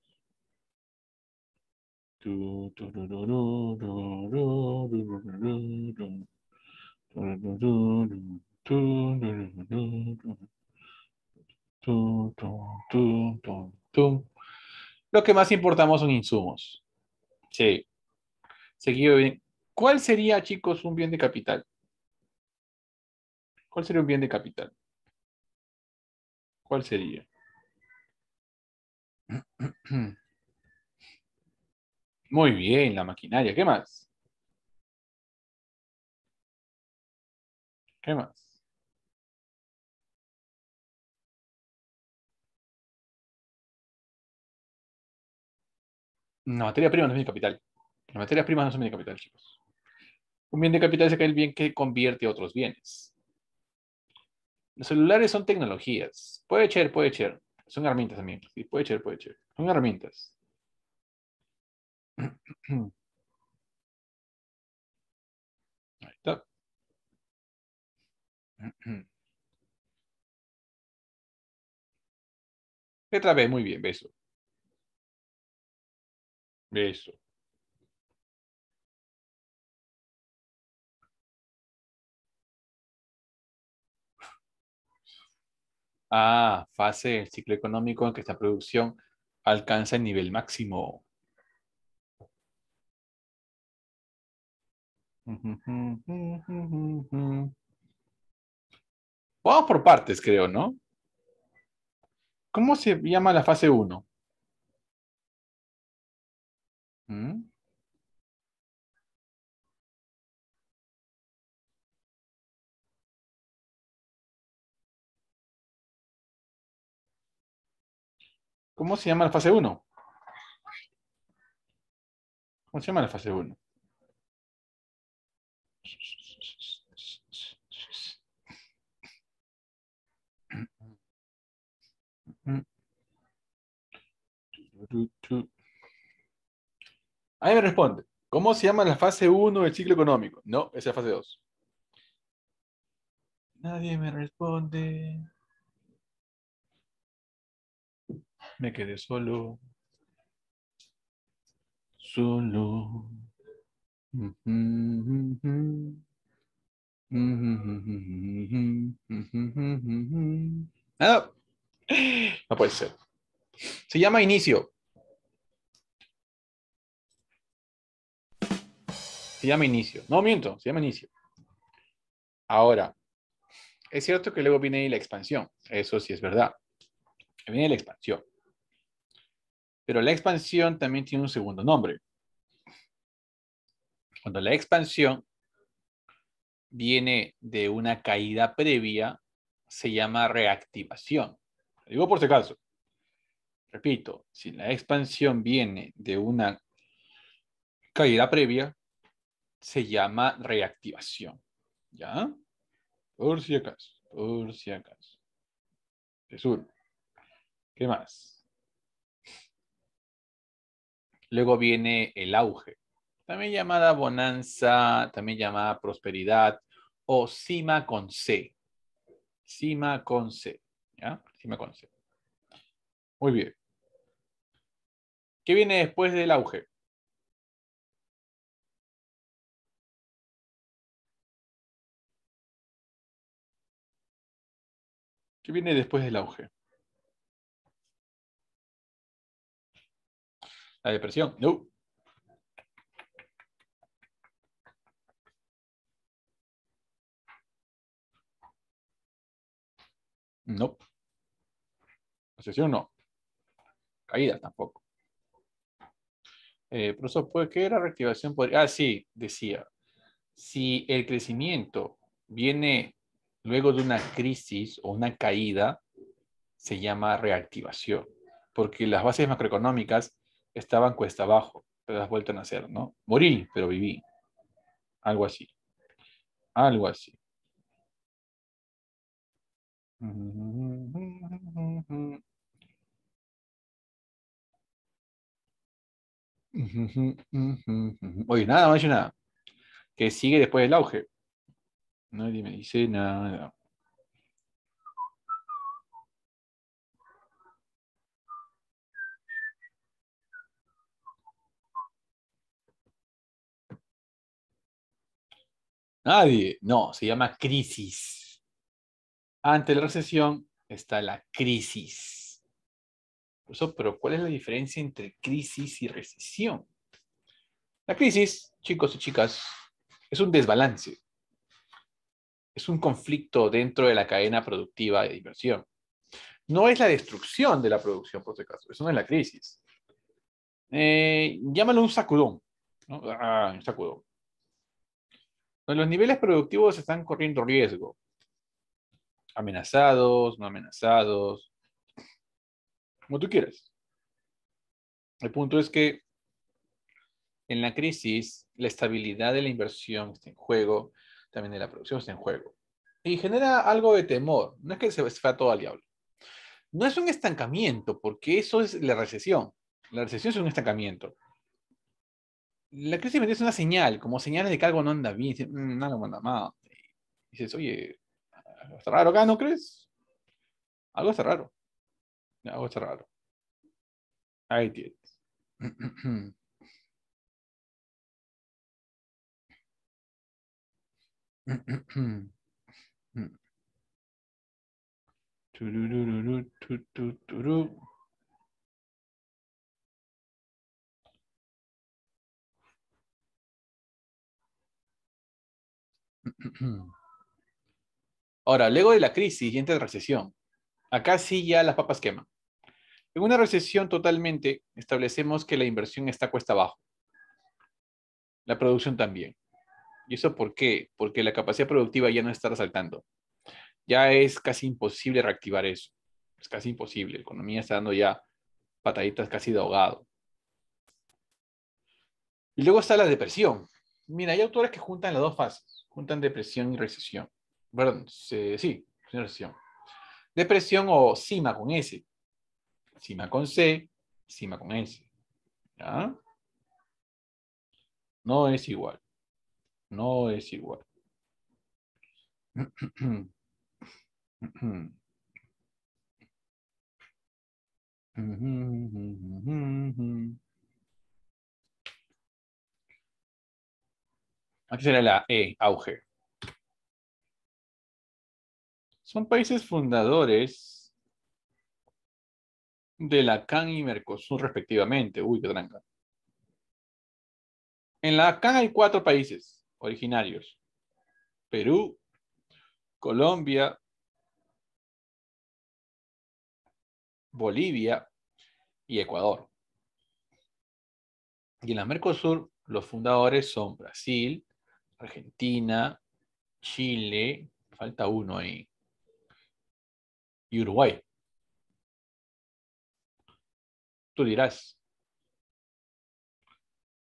Lo que más importamos son insumos. Sí seguido bien. ¿Cuál sería, chicos, un bien de capital? ¿Cuál sería un bien de capital? ¿Cuál sería? Muy bien, la maquinaria. ¿Qué más? ¿Qué más? No, materia prima no es mi capital. Las materias primas no son bien de capital, chicos. Un bien de capital es aquel bien que convierte a otros bienes. Los celulares son tecnologías. Puede echar, puede echar. Son herramientas también. Sí, puede echar, puede echar. Son herramientas. Ahí está. Letra B, muy bien, beso. Beso. Ah, fase del ciclo económico en que esta producción alcanza el nivel máximo. Vamos por partes, creo, ¿no? ¿Cómo se llama la fase 1? ¿Cómo se llama la fase 1? ¿Cómo se llama la fase 1? Ahí me responde. ¿Cómo se llama la fase 1 del ciclo económico? No, esa es la fase 2. Nadie me responde. Me quedé solo. Solo. No, ah. no puede ser. Se llama inicio. Se llama inicio. No miento, se llama inicio. Ahora, es cierto que luego viene la expansión. Eso sí es verdad. Viene la expansión. Pero la expansión también tiene un segundo nombre. Cuando la expansión viene de una caída previa, se llama reactivación. digo por si acaso. Repito, si la expansión viene de una caída previa, se llama reactivación. ¿Ya? Por si acaso, por si acaso. ¿Qué más? Luego viene el auge, también llamada bonanza, también llamada prosperidad o cima con C. Cima con C. ¿ya? con C. Muy bien. ¿Qué viene después del auge? ¿Qué viene después del auge? La depresión, no. No. Obsesión no. Caída tampoco. Eh, profesor, ¿puede que era reactivación Ah, sí, decía. Si el crecimiento viene luego de una crisis o una caída, se llama reactivación, porque las bases macroeconómicas estaban cuesta abajo, pero has vuelto a nacer, ¿no? Morí, pero viví. Algo así. Algo así. Oye, nada, no hecho nada. Que sigue después del auge. Nadie me dice nada. Nadie. No, se llama crisis. Ante la recesión está la crisis. pero ¿cuál es la diferencia entre crisis y recesión? La crisis, chicos y chicas, es un desbalance. Es un conflicto dentro de la cadena productiva de inversión. No es la destrucción de la producción, por si caso. Eso no es la crisis. Eh, llámalo un sacudón. Ah, un sacudón. Los niveles productivos están corriendo riesgo. Amenazados, no amenazados, como tú quieras. El punto es que en la crisis la estabilidad de la inversión está en juego, también de la producción está en juego. Y genera algo de temor. No es que se, va todo al diablo. No es un estancamiento, porque eso es la recesión. La recesión es un estancamiento la crisis es una señal, como señales de que algo no anda bien. Dices, mmm, algo anda mal. dices, oye, está raro acá, ¿no crees? Algo está raro. Algo está raro. Ahí tienes. Ahora, luego de la crisis y entre la recesión, acá sí ya las papas queman. En una recesión totalmente establecemos que la inversión está cuesta abajo. La producción también. ¿Y eso por qué? Porque la capacidad productiva ya no está resaltando. Ya es casi imposible reactivar eso. Es casi imposible. La economía está dando ya pataditas casi de ahogado. Y luego está la depresión. Mira, hay autores que juntan las dos fases juntan depresión y recesión. Perdón, sí, recesión. Depresión o cima con S. Cima con C, cima con S. ¿Ya? No es igual. No es igual. Aquí será la E, auge. Son países fundadores de la CAN y Mercosur respectivamente. Uy, qué tranca. En la CAN hay cuatro países originarios. Perú, Colombia, Bolivia y Ecuador. Y en la Mercosur, los fundadores son Brasil, Argentina, Chile, falta uno ahí, y Uruguay. Tú dirás.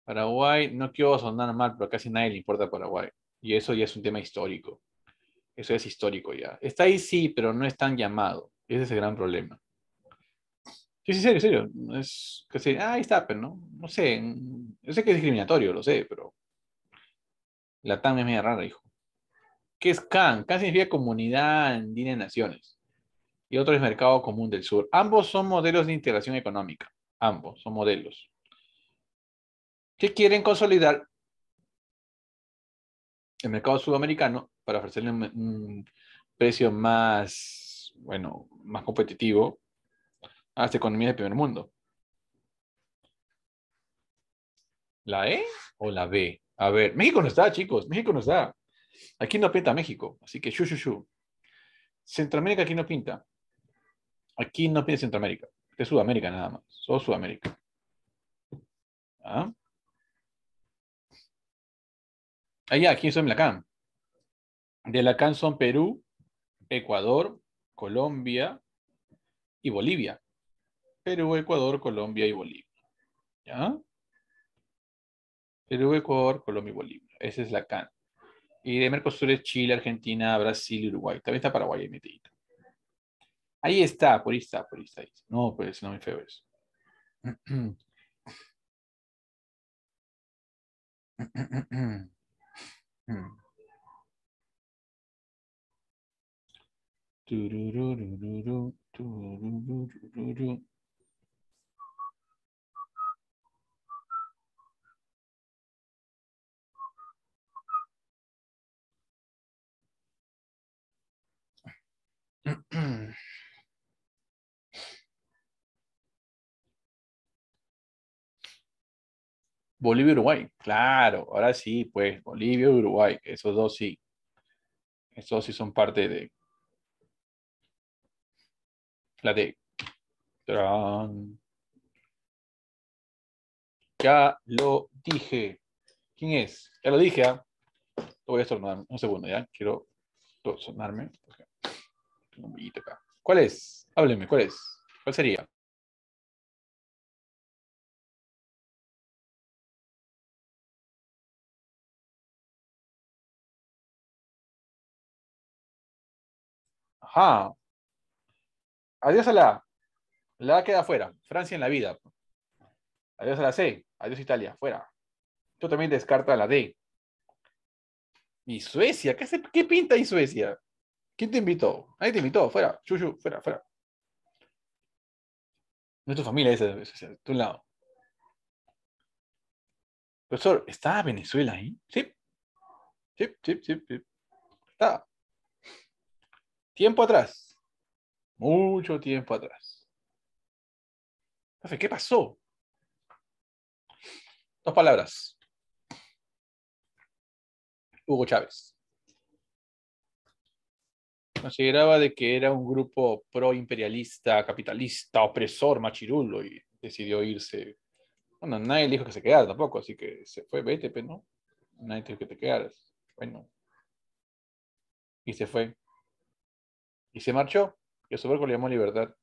Paraguay, no quiero sonar mal, pero casi nadie le importa Paraguay. Y eso ya es un tema histórico. Eso es histórico ya. Está ahí sí, pero no es tan llamado. Ese es el gran problema. Sí, sí, serio, serio. Es que ah, ahí está, pero no, no sé. Yo sé que es discriminatorio, lo sé, pero la TAM es media rara, hijo. ¿Qué es CAN? CAN significa Comunidad Andina de Naciones. Y otro es Mercado Común del Sur. Ambos son modelos de integración económica. Ambos son modelos. ¿Qué quieren consolidar el mercado sudamericano para ofrecerle un, precio más, bueno, más competitivo a las economía del primer mundo. ¿La E o la B? A ver, México no está, chicos, México no está. Aquí no pinta México, así que shu, shu, Centroamérica aquí no pinta. Aquí no pinta Centroamérica. Es Sudamérica nada más, solo Sudamérica. ¿Ah? Allá, ah, aquí son Lacan. De Lacan son Perú, Ecuador, Colombia y Bolivia. Perú, Ecuador, Colombia y Bolivia. ¿Ya? Perú, Ecuador, Colombia y Bolivia. Esa es la CAN. Y de Mercosur es Chile, Argentina, Brasil, y Uruguay. También está Paraguay metido Ahí está, por ahí está, por ahí está. No, pues no me feo eso. Bolivia, Uruguay, claro, ahora sí, pues Bolivia, Uruguay, esos dos sí. Esos sí son parte de la de... Ya lo dije. ¿Quién es? Ya lo dije. ¿ah? voy a estornudar. Un segundo, ya. Quiero sonarme acá. ¿Cuál es? Hábleme, ¿cuál es? ¿Cuál sería? Ajá. Adiós a la La queda fuera. Francia en la vida. Adiós a la C. Adiós Italia. Fuera. Yo también descarta la D. ¿Y Suecia? ¿Qué, qué pinta ahí Suecia? ¿Quién te invitó? Ahí te invitó, fuera, Chuchu, fuera, fuera. No es tu familia, es, de tu lado. Profesor, ¿está Venezuela ahí? Sí. Sí, sí, sí, sí. Está. Tiempo atrás. Mucho tiempo atrás. ¿qué pasó? Dos palabras. Hugo Chávez consideraba de que era un grupo proimperialista, capitalista, opresor, machirulo, y decidió irse. Bueno, nadie le dijo que se quedara tampoco, así que se fue, vete, pero no. Nadie dijo que te quedaras. Bueno. Y se fue. Y se marchó. Y a su vergo le llamó Libertad.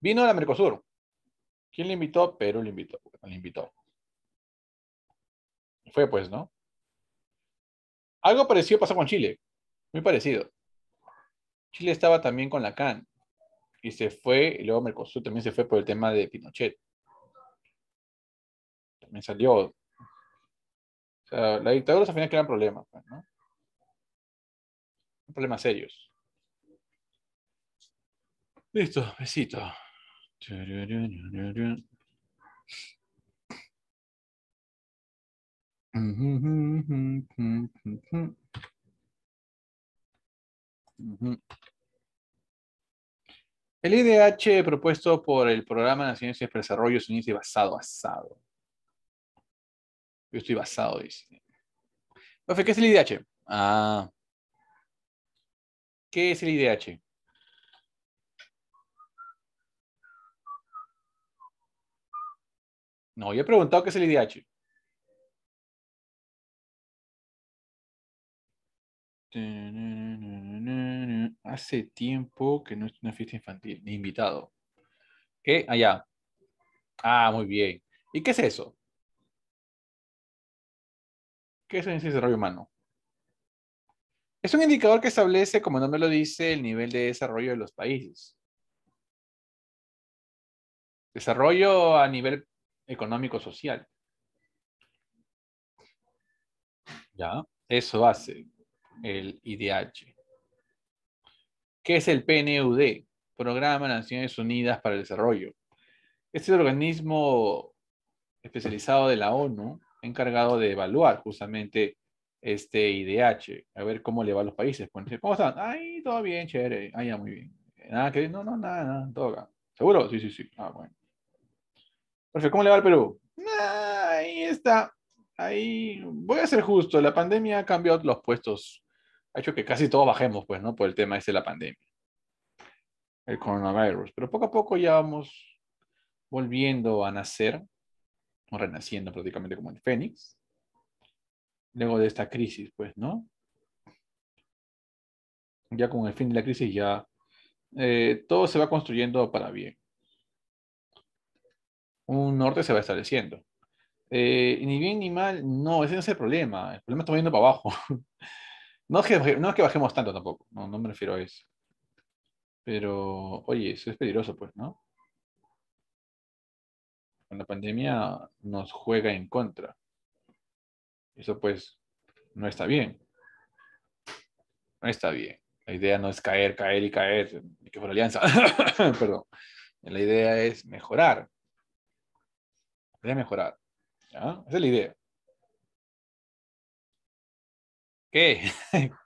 Vino a la Mercosur. ¿Quién le invitó? Perú le invitó. le invitó. Fue pues, ¿no? Algo parecido pasó con Chile. Muy parecido. Chile estaba también con la CAN y se fue, y luego Mercosur también se fue por el tema de Pinochet. También salió. O sea, la dictadura al final crea problemas, pues, ¿no? Problemas serios. Listo, besito. El IDH propuesto por el Programa de Ciencias para el Desarrollo es un índice basado, basado. Yo estoy basado, dice. Profe, ¿qué es el IDH? Ah. ¿Qué es el IDH? No, yo he preguntado qué es el IDH. Hace tiempo que no es una fiesta infantil, ni invitado. ¿Qué? Allá. Ah, ah, muy bien. ¿Y qué es eso? ¿Qué es el desarrollo humano? Es un indicador que establece, como no me lo dice, el nivel de desarrollo de los países. Desarrollo a nivel económico-social. ¿Ya? Eso hace el IDH. ¿Qué es el PNUD? Programa de Naciones Unidas para el Desarrollo. Este es el organismo especializado de la ONU encargado de evaluar justamente este IDH, a ver cómo le va a los países. ¿Cómo están? Ay, todo bien, chévere. Ay, ya, muy bien. Nada que no, no, nada, nada, todo ¿Seguro? Sí, sí, sí. Ah, bueno. Perfecto, ¿cómo le va al Perú? Ahí está. Ahí, voy a ser justo, la pandemia ha cambiado los puestos ha hecho que casi todos bajemos, pues, ¿no? Por el tema ese de la pandemia, el coronavirus. Pero poco a poco ya vamos volviendo a nacer, o renaciendo prácticamente como el Fénix, luego de esta crisis, pues, ¿no? Ya con el fin de la crisis ya eh, todo se va construyendo para bien. Un norte se va estableciendo. Eh, ni bien ni mal, no, ese no es el problema. El problema está yendo para abajo. No es, que, bajemos tanto tampoco, no, me refiero a eso. Pero, oye, eso es peligroso, pues, ¿no? la pandemia nos juega en contra. Eso pues no está bien. No está bien. La idea no es caer, caer y caer, que fuera alianza. Perdón. La idea es mejorar. La idea es mejorar. Esa es la idea.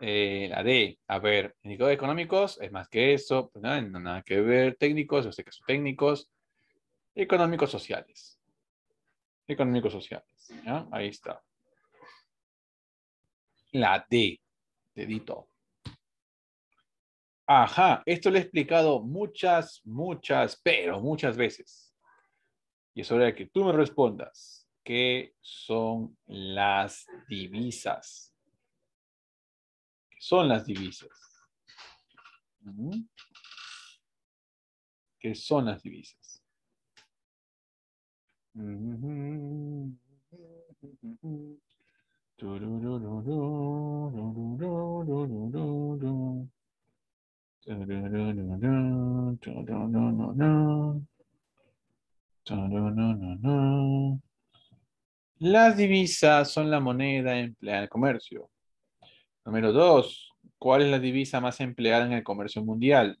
Eh, la D, a ver, indicadores económicos es más que eso, pues nada, nada que ver, técnicos, yo sé que son técnicos, económicos sociales. Económicos sociales, Ahí está. La D, dedito. Ajá, esto lo he explicado muchas, muchas, pero muchas veces. Y es hora de que tú me respondas. ¿Qué son las divisas? son las divisas? ¿Qué son las divisas? Las divisas son la moneda empleada en el comercio. Número dos, ¿cuál es la divisa más empleada en el comercio mundial?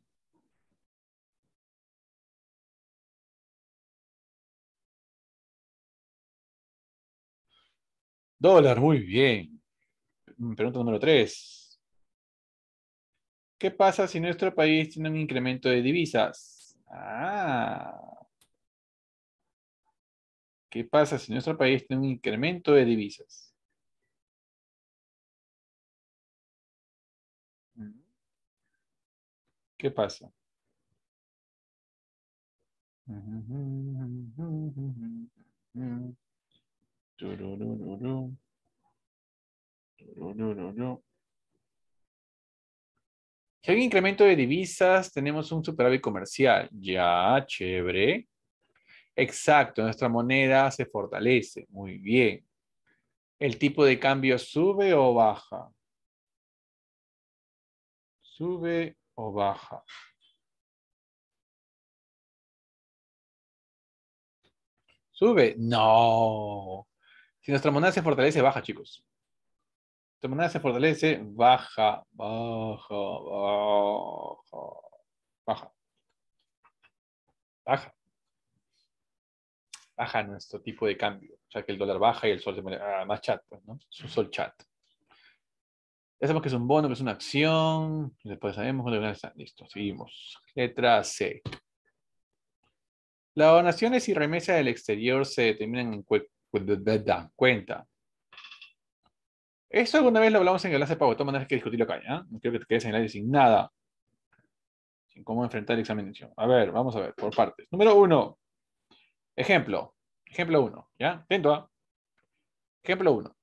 Dólar, muy bien. Mm, pregunta número tres. ¿Qué pasa si nuestro país tiene un incremento de divisas? Ah, ¿Qué pasa si nuestro país tiene un incremento de divisas? Mm. ¿Qué pasa? Si hay un incremento de divisas, tenemos un superávit comercial. Ya, chévere. Exacto, nuestra moneda se fortalece. Muy bien. ¿El tipo de cambio sube o baja? Sube o baja. Sube. No. Si nuestra moneda se fortalece, baja, chicos. Nuestra moneda se fortalece, baja, baja, baja, baja. Baja baja nuestro tipo de cambio, o sea que el dólar baja y el sol se ah, más chat, pues, ¿no? Es un sol chat. Ya sabemos que es un bono, que es una acción. Después sabemos cuándo está. Listo, seguimos. Letra C. Las donaciones y remesas del exterior se determinan en cuenta. Eso alguna vez lo hablamos en el enlace de pago. De todas hay que discutirlo acá, ¿ya? No quiero que te quedes en el aire sin nada. Sin cómo enfrentar el examen de A ver, vamos a ver, por partes. Número uno. Ejemplo, ejemplo uno. ¿ya? Atento ¿ah? Ejemplo uno.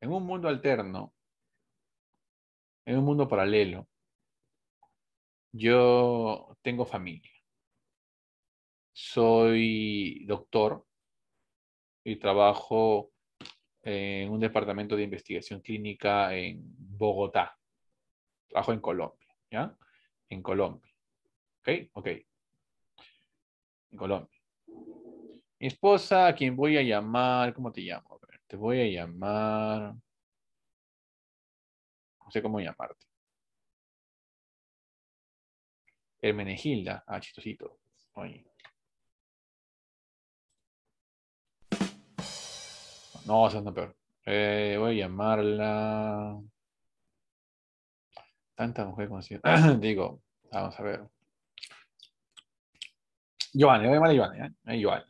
En un mundo alterno, en un mundo paralelo, yo tengo familia. Soy doctor y trabajo en un departamento de investigación clínica en Bogotá. Trabajo en Colombia, ¿ya? En Colombia. ¿Ok? Ok. En Colombia. Mi esposa, a quien voy a llamar, ¿cómo te llamo? A ver, te voy a llamar. No sé cómo llamarte. Hermenegilda. Ah, chistosito. Oye. No, eso no peor. Eh, voy a llamarla. Tanta mujer conocida. Digo, vamos a ver. Giovanni, voy a llamar a Giovanni. ¿eh? Giovanni.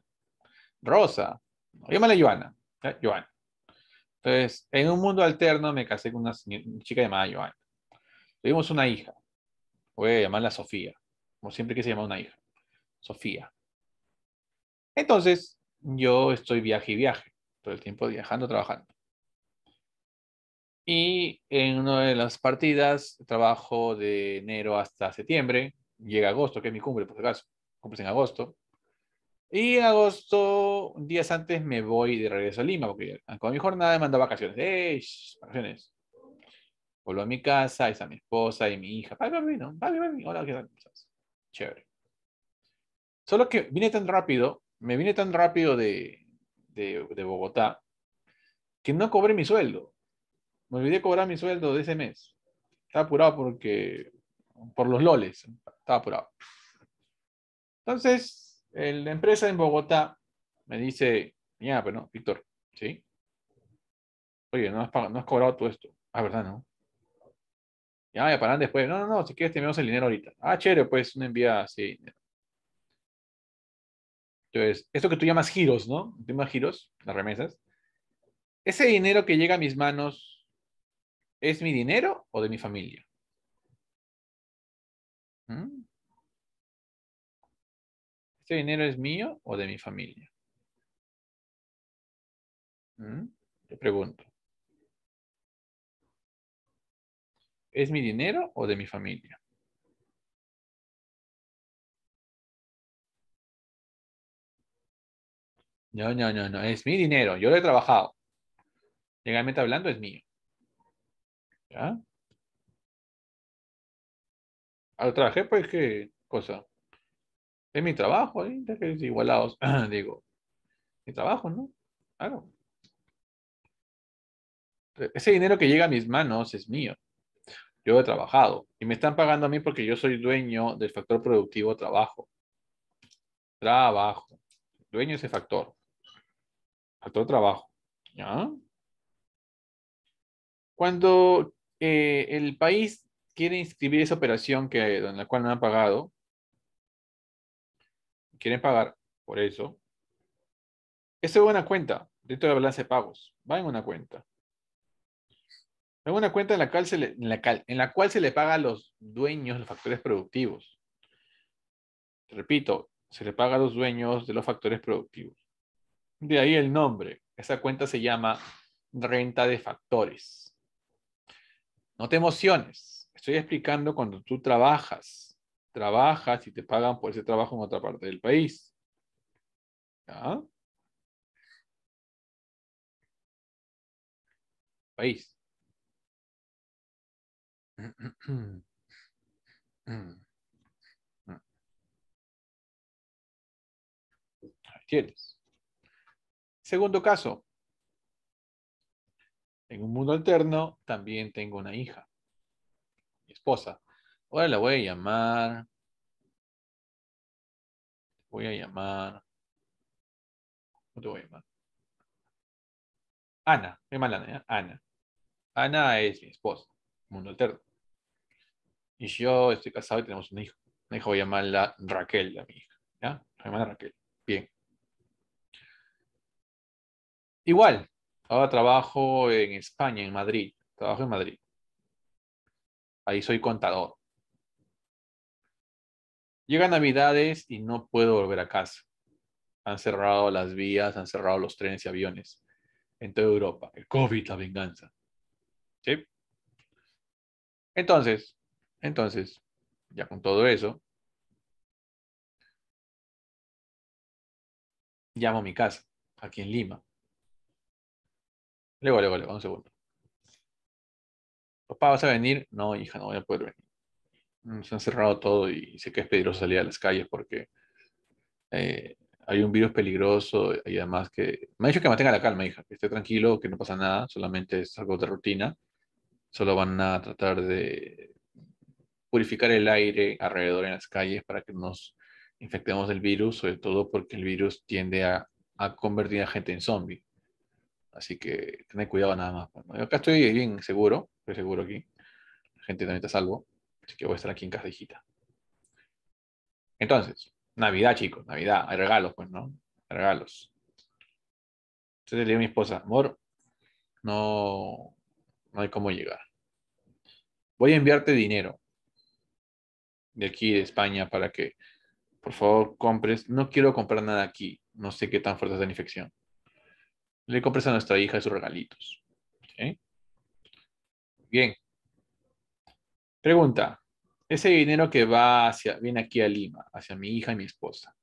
Rosa. llámala Joana. Entonces, en un mundo alterno me casé con una, chica llamada Joana. Tuvimos una hija. Voy a llamarla Sofía. Como siempre que se llama una hija. Sofía. Entonces, yo estoy viaje y viaje. Todo el tiempo viajando, trabajando. Y en una de las partidas, trabajo de enero hasta septiembre. Llega agosto, que es mi cumbre, por si acaso. Cumples en agosto. Y en agosto, días antes, me voy de regreso a Lima, porque con mi jornada me mandó vacaciones. ¡Ey! Vacaciones. Vuelvo a mi casa, ahí está mi esposa y mi hija. vale! ¡Vale, vale! ¿no? Hola, ¿qué tal? Chévere. Solo que vine tan rápido, me vine tan rápido de, de, de Bogotá, que no cobré mi sueldo. Me olvidé cobrar mi sueldo de ese mes. Estaba apurado porque, por los loles, estaba apurado. Entonces, eh, la empresa en Bogotá me dice, ya, pero no, Víctor, ¿sí? Oye, no has, cobrado todo esto. Ah, ¿verdad? No. Ya, ya paran después. No, no, no, si quieres te el dinero ahorita. Ah, chévere, pues una envía así. Entonces, esto que tú llamas giros, ¿no? Tú llamas giros, las remesas. ¿Ese dinero que llega a mis manos es mi dinero o de mi familia? ¿Mm? ¿este dinero es mío o de mi familia? ¿Mm? Te pregunto. ¿Es mi dinero o de mi familia? No, no, no, no. Es mi dinero. Yo lo he trabajado. Legalmente hablando, es mío. ¿Ya? Al ah, traje? pues, ¿qué cosa? es mi trabajo, ¿eh? igualados, digo, mi trabajo, ¿no? Claro. E, ese dinero que llega a mis manos es mío. Yo he trabajado y me están pagando a mí porque yo soy dueño del factor productivo trabajo. Trabajo. Dueño ese factor. Factor trabajo. ¿Ya? Cuando eh, el país quiere inscribir esa operación que, en la cual no han pagado, quieren pagar por eso, eso es una cuenta dentro de la balanza de pagos. Va en una cuenta. Va en una cuenta en la cual se le, en la cual se le paga a los dueños de los factores productivos. Repito, se le paga a los dueños de los factores productivos. De ahí el nombre. Esa cuenta se llama renta de factores. No te emociones. Estoy explicando cuando tú trabajas trabajas y te pagan por ese trabajo en otra parte del país. País. País. Tienes. Segundo caso. En un mundo alterno también tengo una hija, mi esposa. Ahora la voy a llamar. Voy a llamar. ¿Cómo te voy a llamar? Ana. ¿eh? Ana? Ana. es mi esposa. Mundo alterno. Y yo estoy casado y tenemos un hijo. Me dijo voy a llamarla Raquel, la mi hija. ¿Ya? Raquel. Bien. Igual. Ahora trabajo en España, en Madrid. Trabajo en Madrid. Ahí soy contador. Llega Navidades y no puedo volver a casa. Han cerrado las vías, han cerrado los trenes y aviones en toda Europa. El COVID, la venganza. ¿Sí? Entonces, entonces, ya con todo eso, llamo a mi casa, aquí en Lima. Luego, vale, luego, un segundo. Papá, ¿vas a venir? No, hija, no voy a poder venir. Mm, se han cerrado todo y sé que es peligroso salir a las calles porque eh, hay un virus peligroso y además que... Me ha dicho que mantenga la calma, hija, que esté tranquilo, que no pasa nada, solamente es algo de rutina. Solo van a tratar de purificar el aire alrededor en las calles para que nos infectemos del virus, sobre todo porque el virus tiende a, convertir a gente en zombie. Así que tened cuidado nada más. Pues, acá estoy bien seguro, estoy seguro aquí. La gente también está salvo. Así que voy a estar aquí en hijita. Entonces, Navidad, chicos, Navidad. Hay regalos, pues, ¿no? Hay regalos. Entonces le digo a mi esposa, amor, no, no hay cómo llegar. Voy a enviarte dinero de aquí, de España, para que, por favor, compres. No quiero comprar nada aquí. No sé qué tan fuerte es la infección. Le compres a nuestra hija sus regalitos. Bien. Bien, Pregunta, ese dinero que va hacia, viene aquí a Lima, hacia mi hija y mi esposa,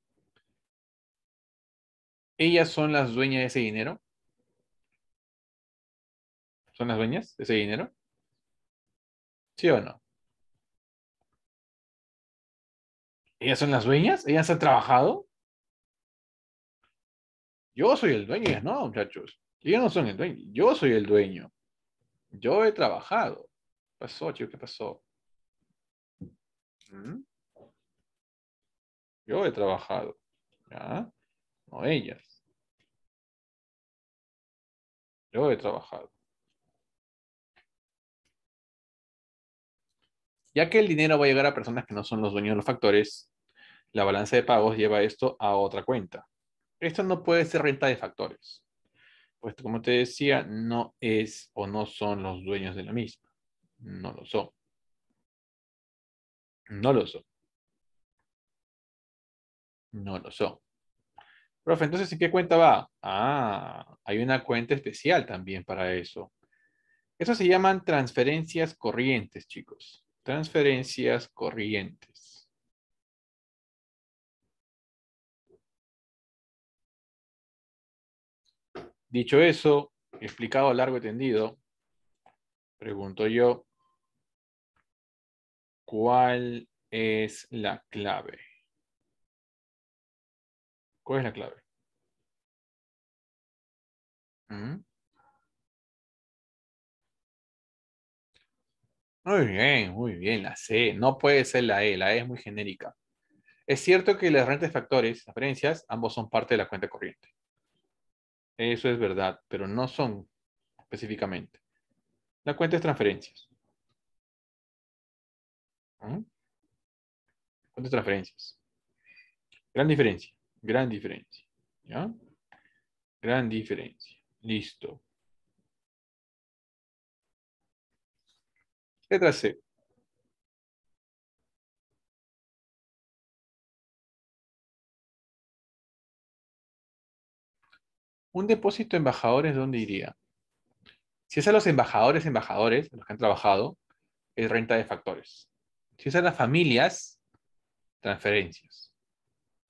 ¿ellas son las dueñas de ese dinero? ¿Son las dueñas de ese dinero? ¿Sí o no? ¿Ellas son las dueñas? ¿Ellas han trabajado? Yo soy el dueño, no, muchachos. Ellas no son el dueño. Yo soy el dueño. Yo he trabajado. ¿Qué pasó, chico? ¿Qué pasó? Yo he trabajado, ¿ya? No ellas. Yo he trabajado. Ya que el dinero va a llegar a personas que no son los dueños de los factores, la balanza de pagos lleva esto a otra cuenta. Esto no puede ser renta de factores, puesto como te decía, no es o no son los dueños de la misma. No lo son. No lo son. No lo son. Profe, entonces, ¿en qué cuenta va? Ah, hay una cuenta especial también para eso. Eso se llaman transferencias corrientes, chicos. Transferencias corrientes. Dicho eso, explicado a largo y tendido, pregunto yo, ¿Cuál es la clave? ¿Cuál es la clave? Mm. Muy bien, muy bien, la C. No puede ser la E, la E es muy genérica. Es cierto que las rentas factores, las ambos son parte de la cuenta corriente. Eso es verdad, pero no son específicamente. La cuenta es transferencias. ¿Mm? ¿Cuántas transferencias? Gran diferencia, gran diferencia. ¿Ya? Gran diferencia. Listo. Letra C. Un depósito de embajadores, ¿dónde iría? Si es a los embajadores, embajadores, los que han trabajado, es renta de factores. Si usan las familias, transferencias.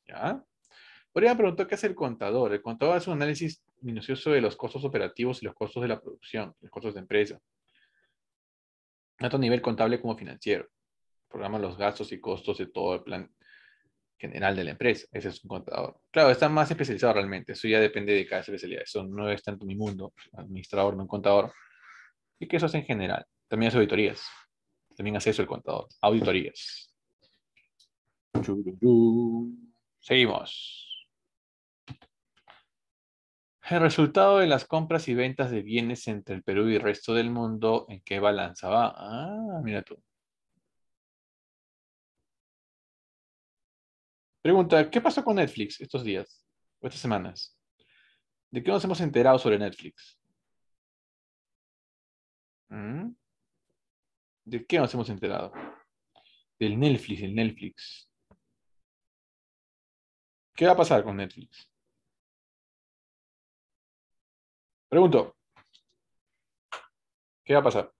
¿Ya? Por ahí me preguntó qué hace el contador. El contador hace un análisis minucioso de los costos operativos y los costos de la producción, los costos de empresa. Tanto a nivel contable como financiero. Programa los gastos y costos de todo el plan general de la empresa. Ese es un contador. Claro, está más especializado realmente. Eso ya depende de cada especialidad. Eso no es tanto mi mundo, administrador, no un contador. Y que eso es en general. También hace auditorías. También hace eso el contador. Auditorías. Seguimos. El resultado de las compras y ventas de bienes entre el Perú y el resto del mundo, ¿en qué balanza va? Ah, mira tú. Pregunta, ¿qué pasó con Netflix estos días o estas semanas? ¿De qué nos hemos enterado sobre Netflix? ¿Mm? ¿De qué nos hemos enterado? Del Netflix, el Netflix. ¿Qué va a pasar con Netflix? Pregunto. ¿Qué va a pasar?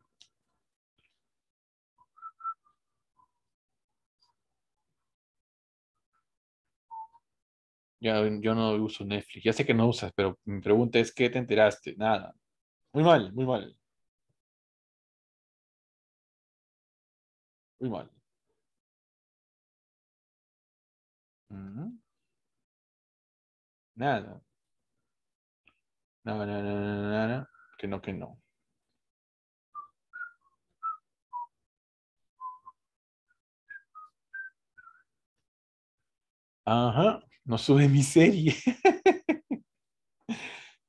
yo no uso Netflix. Ya sé que no usas, pero mi pregunta es, ¿qué te enteraste? Nada. Muy mal, muy mal. Muy mal. Nada. Nada. No, no, no, no, no, Que no, que no. Ajá, no sube mi serie.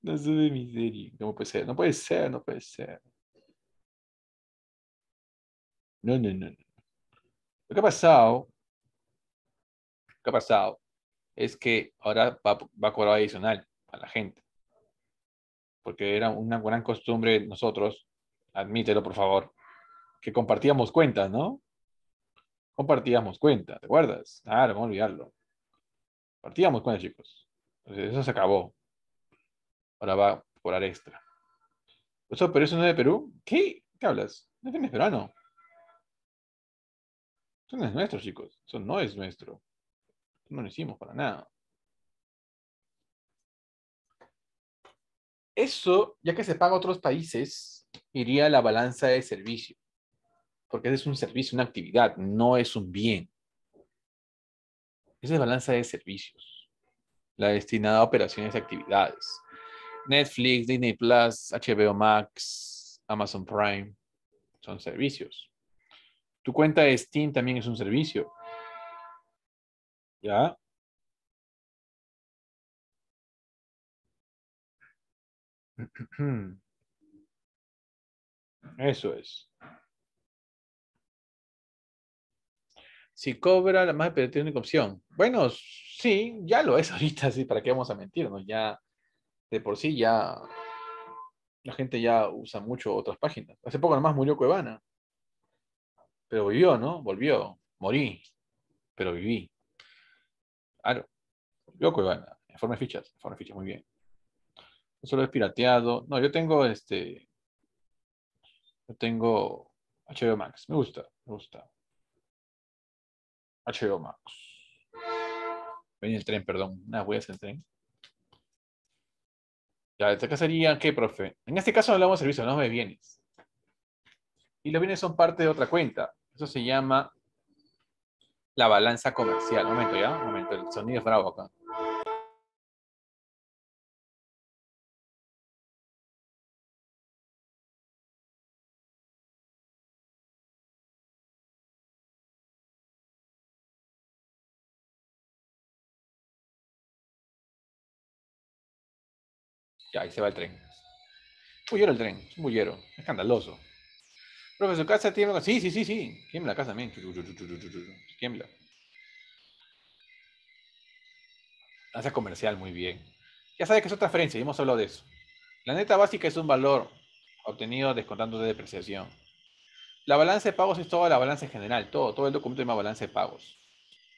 no sube mi serie. No puede ser, no puede ser, no puede ser. no, no. no. Lo que ha pasado, lo ha es que ahora va, a cobrar adicional a la gente. Porque era una gran costumbre nosotros, admítelo por favor, que compartíamos cuentas, ¿no? Compartíamos cuentas, ¿te acuerdas? Claro, vamos a olvidarlo. Compartíamos cuentas, chicos. eso se acabó. Ahora va a cobrar extra. Eso, pero eso no es de Perú. ¿Qué? ¿Qué hablas? No tienes de peruano. Eso no es nuestro, chicos. Eso no es nuestro. No lo hicimos para nada. Eso, ya que se paga a otros países, iría a la balanza de servicio. Porque ese es un servicio, una actividad, no es un bien. Esa es balanza de servicios. La destinada a operaciones y actividades. Netflix, Disney Plus, HBO Max, Amazon Prime, son servicios. Tu cuenta de Steam también es un servicio. ¿Ya? Eso es. Si cobra la más una opción. Bueno, sí, ya lo es ahorita, sí, ¿para qué vamos a mentirnos? Ya, de por sí, ya la gente ya usa mucho otras páginas. Hace poco nomás murió Cuevana. Pero vivió ¿no? Volvió. Morí, pero viví. Claro. Volvió Cuevana. forma de fichas. forma de fichas, muy bien. No solo es pirateado. No, yo tengo este. Yo tengo HBO Max. Me gusta, me gusta. HBO Max. ven el tren, perdón. Nada, voy a hacer el tren. Ya, ¿qué sería? ¿Qué, profe? En este caso hablamos de servicio no me bienes y los bienes son parte de otra cuenta. Eso se llama la balanza comercial. Un momento, ¿ya? Un momento, el sonido es bravo acá. Ya, ahí se va el tren. Bullero el tren, es un bullero, escandaloso. Profesor, ¿su casa tiene? Sí, sí, sí, sí. Tiembla la casa también. Tiembla. Hace comercial, muy bien. Ya sabes que es otra referencia, hemos hablado de eso. La neta básica es un valor obtenido descontando de depreciación. La balanza de pagos es toda la balanza en general, todo, todo el documento se llama balanza de pagos.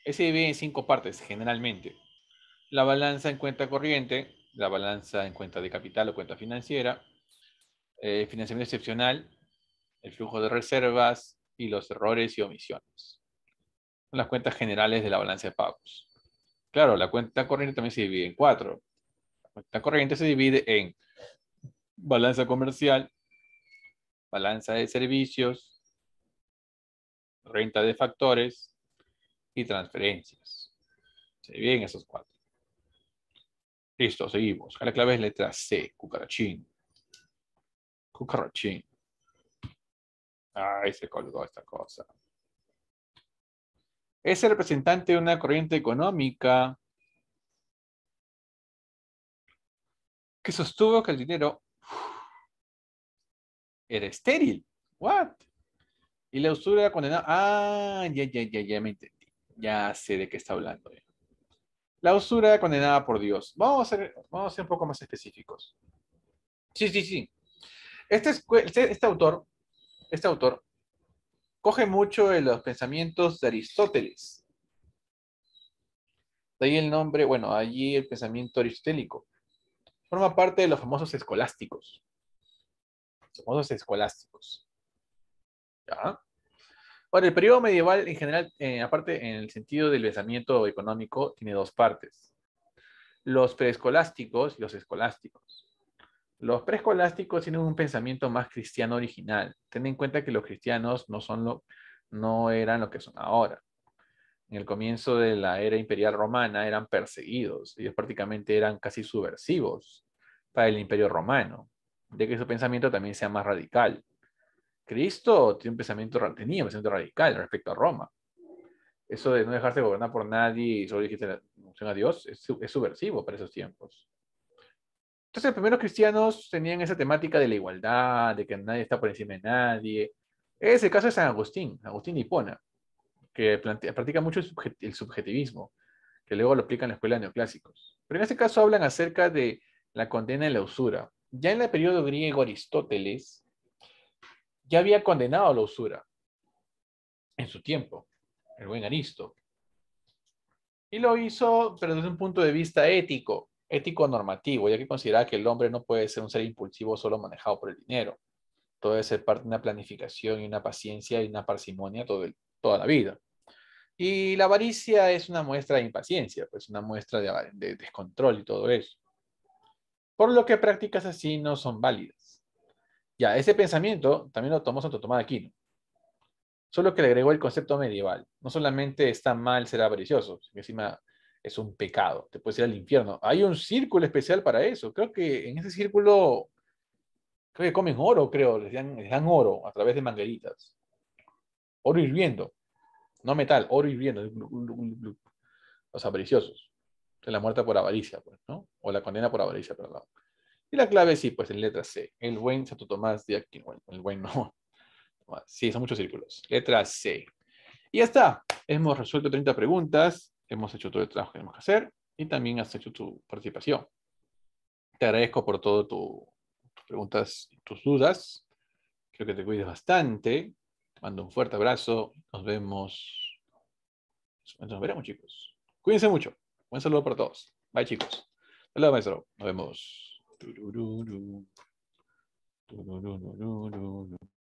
Ese divide en cinco partes, generalmente. La balanza en cuenta corriente, la balanza en cuenta de capital o cuenta financiera, eh, financiamiento excepcional, el flujo de reservas y los errores y omisiones. Son las cuentas generales de la balanza de pagos. Claro, la cuenta corriente también se divide en cuatro. La cuenta corriente se divide en balanza comercial, balanza de servicios, renta de factores y transferencias. Se dividen esos cuatro. Listo, seguimos. La clave es letra C, cucarachín. Cucarachín. Ah, ahí se colgó esta cosa. Es el representante de una corriente económica que sostuvo que el dinero era estéril. ¿What? Y la usura condenada. Ah, ya, ya, ya, ya me entendí. Ya sé de qué está hablando. La usura condenada por Dios. Vamos a ser, vamos ser un poco más específicos. Sí, sí, sí. este, este, este autor este autor coge mucho de los pensamientos de Aristóteles. De ahí el nombre, bueno, allí el pensamiento aristotélico. Forma parte de los famosos escolásticos. Los famosos escolásticos. ¿Ya? el periodo medieval en general, eh, aparte en el sentido del pensamiento económico, tiene dos partes. Los preescolásticos y los escolásticos. Los preescolásticos tienen un pensamiento más cristiano original. Ten en cuenta que los cristianos no, son lo, no eran lo que son ahora. En el comienzo de la era imperial romana eran perseguidos, ellos prácticamente eran casi subversivos para el imperio romano, de que su pensamiento también sea más radical. Cristo tiene un pensamiento, tenía un pensamiento radical respecto a Roma. Eso de no dejarse gobernar por nadie y solo dirigirse a Dios es, es subversivo para esos tiempos. Entonces, los primeros cristianos tenían esa temática de la igualdad, de que nadie está por encima de nadie. Ese caso es San Agustín, Agustín de Hipona, que practica mucho el, subjetivismo, que luego lo aplica en la escuela de neoclásicos. Pero en este caso hablan acerca de la condena de la usura. Ya en el periodo griego, Aristóteles ya había condenado la usura en su tiempo, el buen Aristo. Y lo hizo, pero desde un punto de vista ético, ético normativo, ya que considera que el hombre no puede ser un ser impulsivo solo manejado por el dinero. Todo debe ser parte de una planificación y una paciencia y una parsimonia toda la vida. Y la avaricia es una muestra de impaciencia, pues una muestra de, descontrol y todo eso. Por lo que prácticas así no son válidas. Ya, ese pensamiento también lo tomó Santo Tomás de Aquino. Solo que le agregó el concepto medieval. No solamente está mal ser avaricioso, sino encima es un pecado, te puedes ir al infierno. Hay un círculo especial para eso. Creo que en ese círculo, creo que comen oro, creo, les dan, oro a través de mangueritas. Oro hirviendo, no metal, oro hirviendo, los avariciosos. la muerte por avaricia, pues, ¿no? O la condena por avaricia, perdón. Y la clave sí, pues en letra C, el buen Santo Tomás de Aquino. el buen no. Sí, son muchos círculos. Letra C. Y ya está. Hemos resuelto 30 preguntas hemos hecho todo el trabajo que tenemos que hacer y también has hecho tu participación. Te agradezco por todas tus preguntas, y tus dudas. Creo que te cuides bastante. Te mando un fuerte abrazo. Nos vemos. Nos veremos, chicos. Cuídense mucho. Buen saludo para todos. Bye, chicos. Hola, maestro. Nos vemos.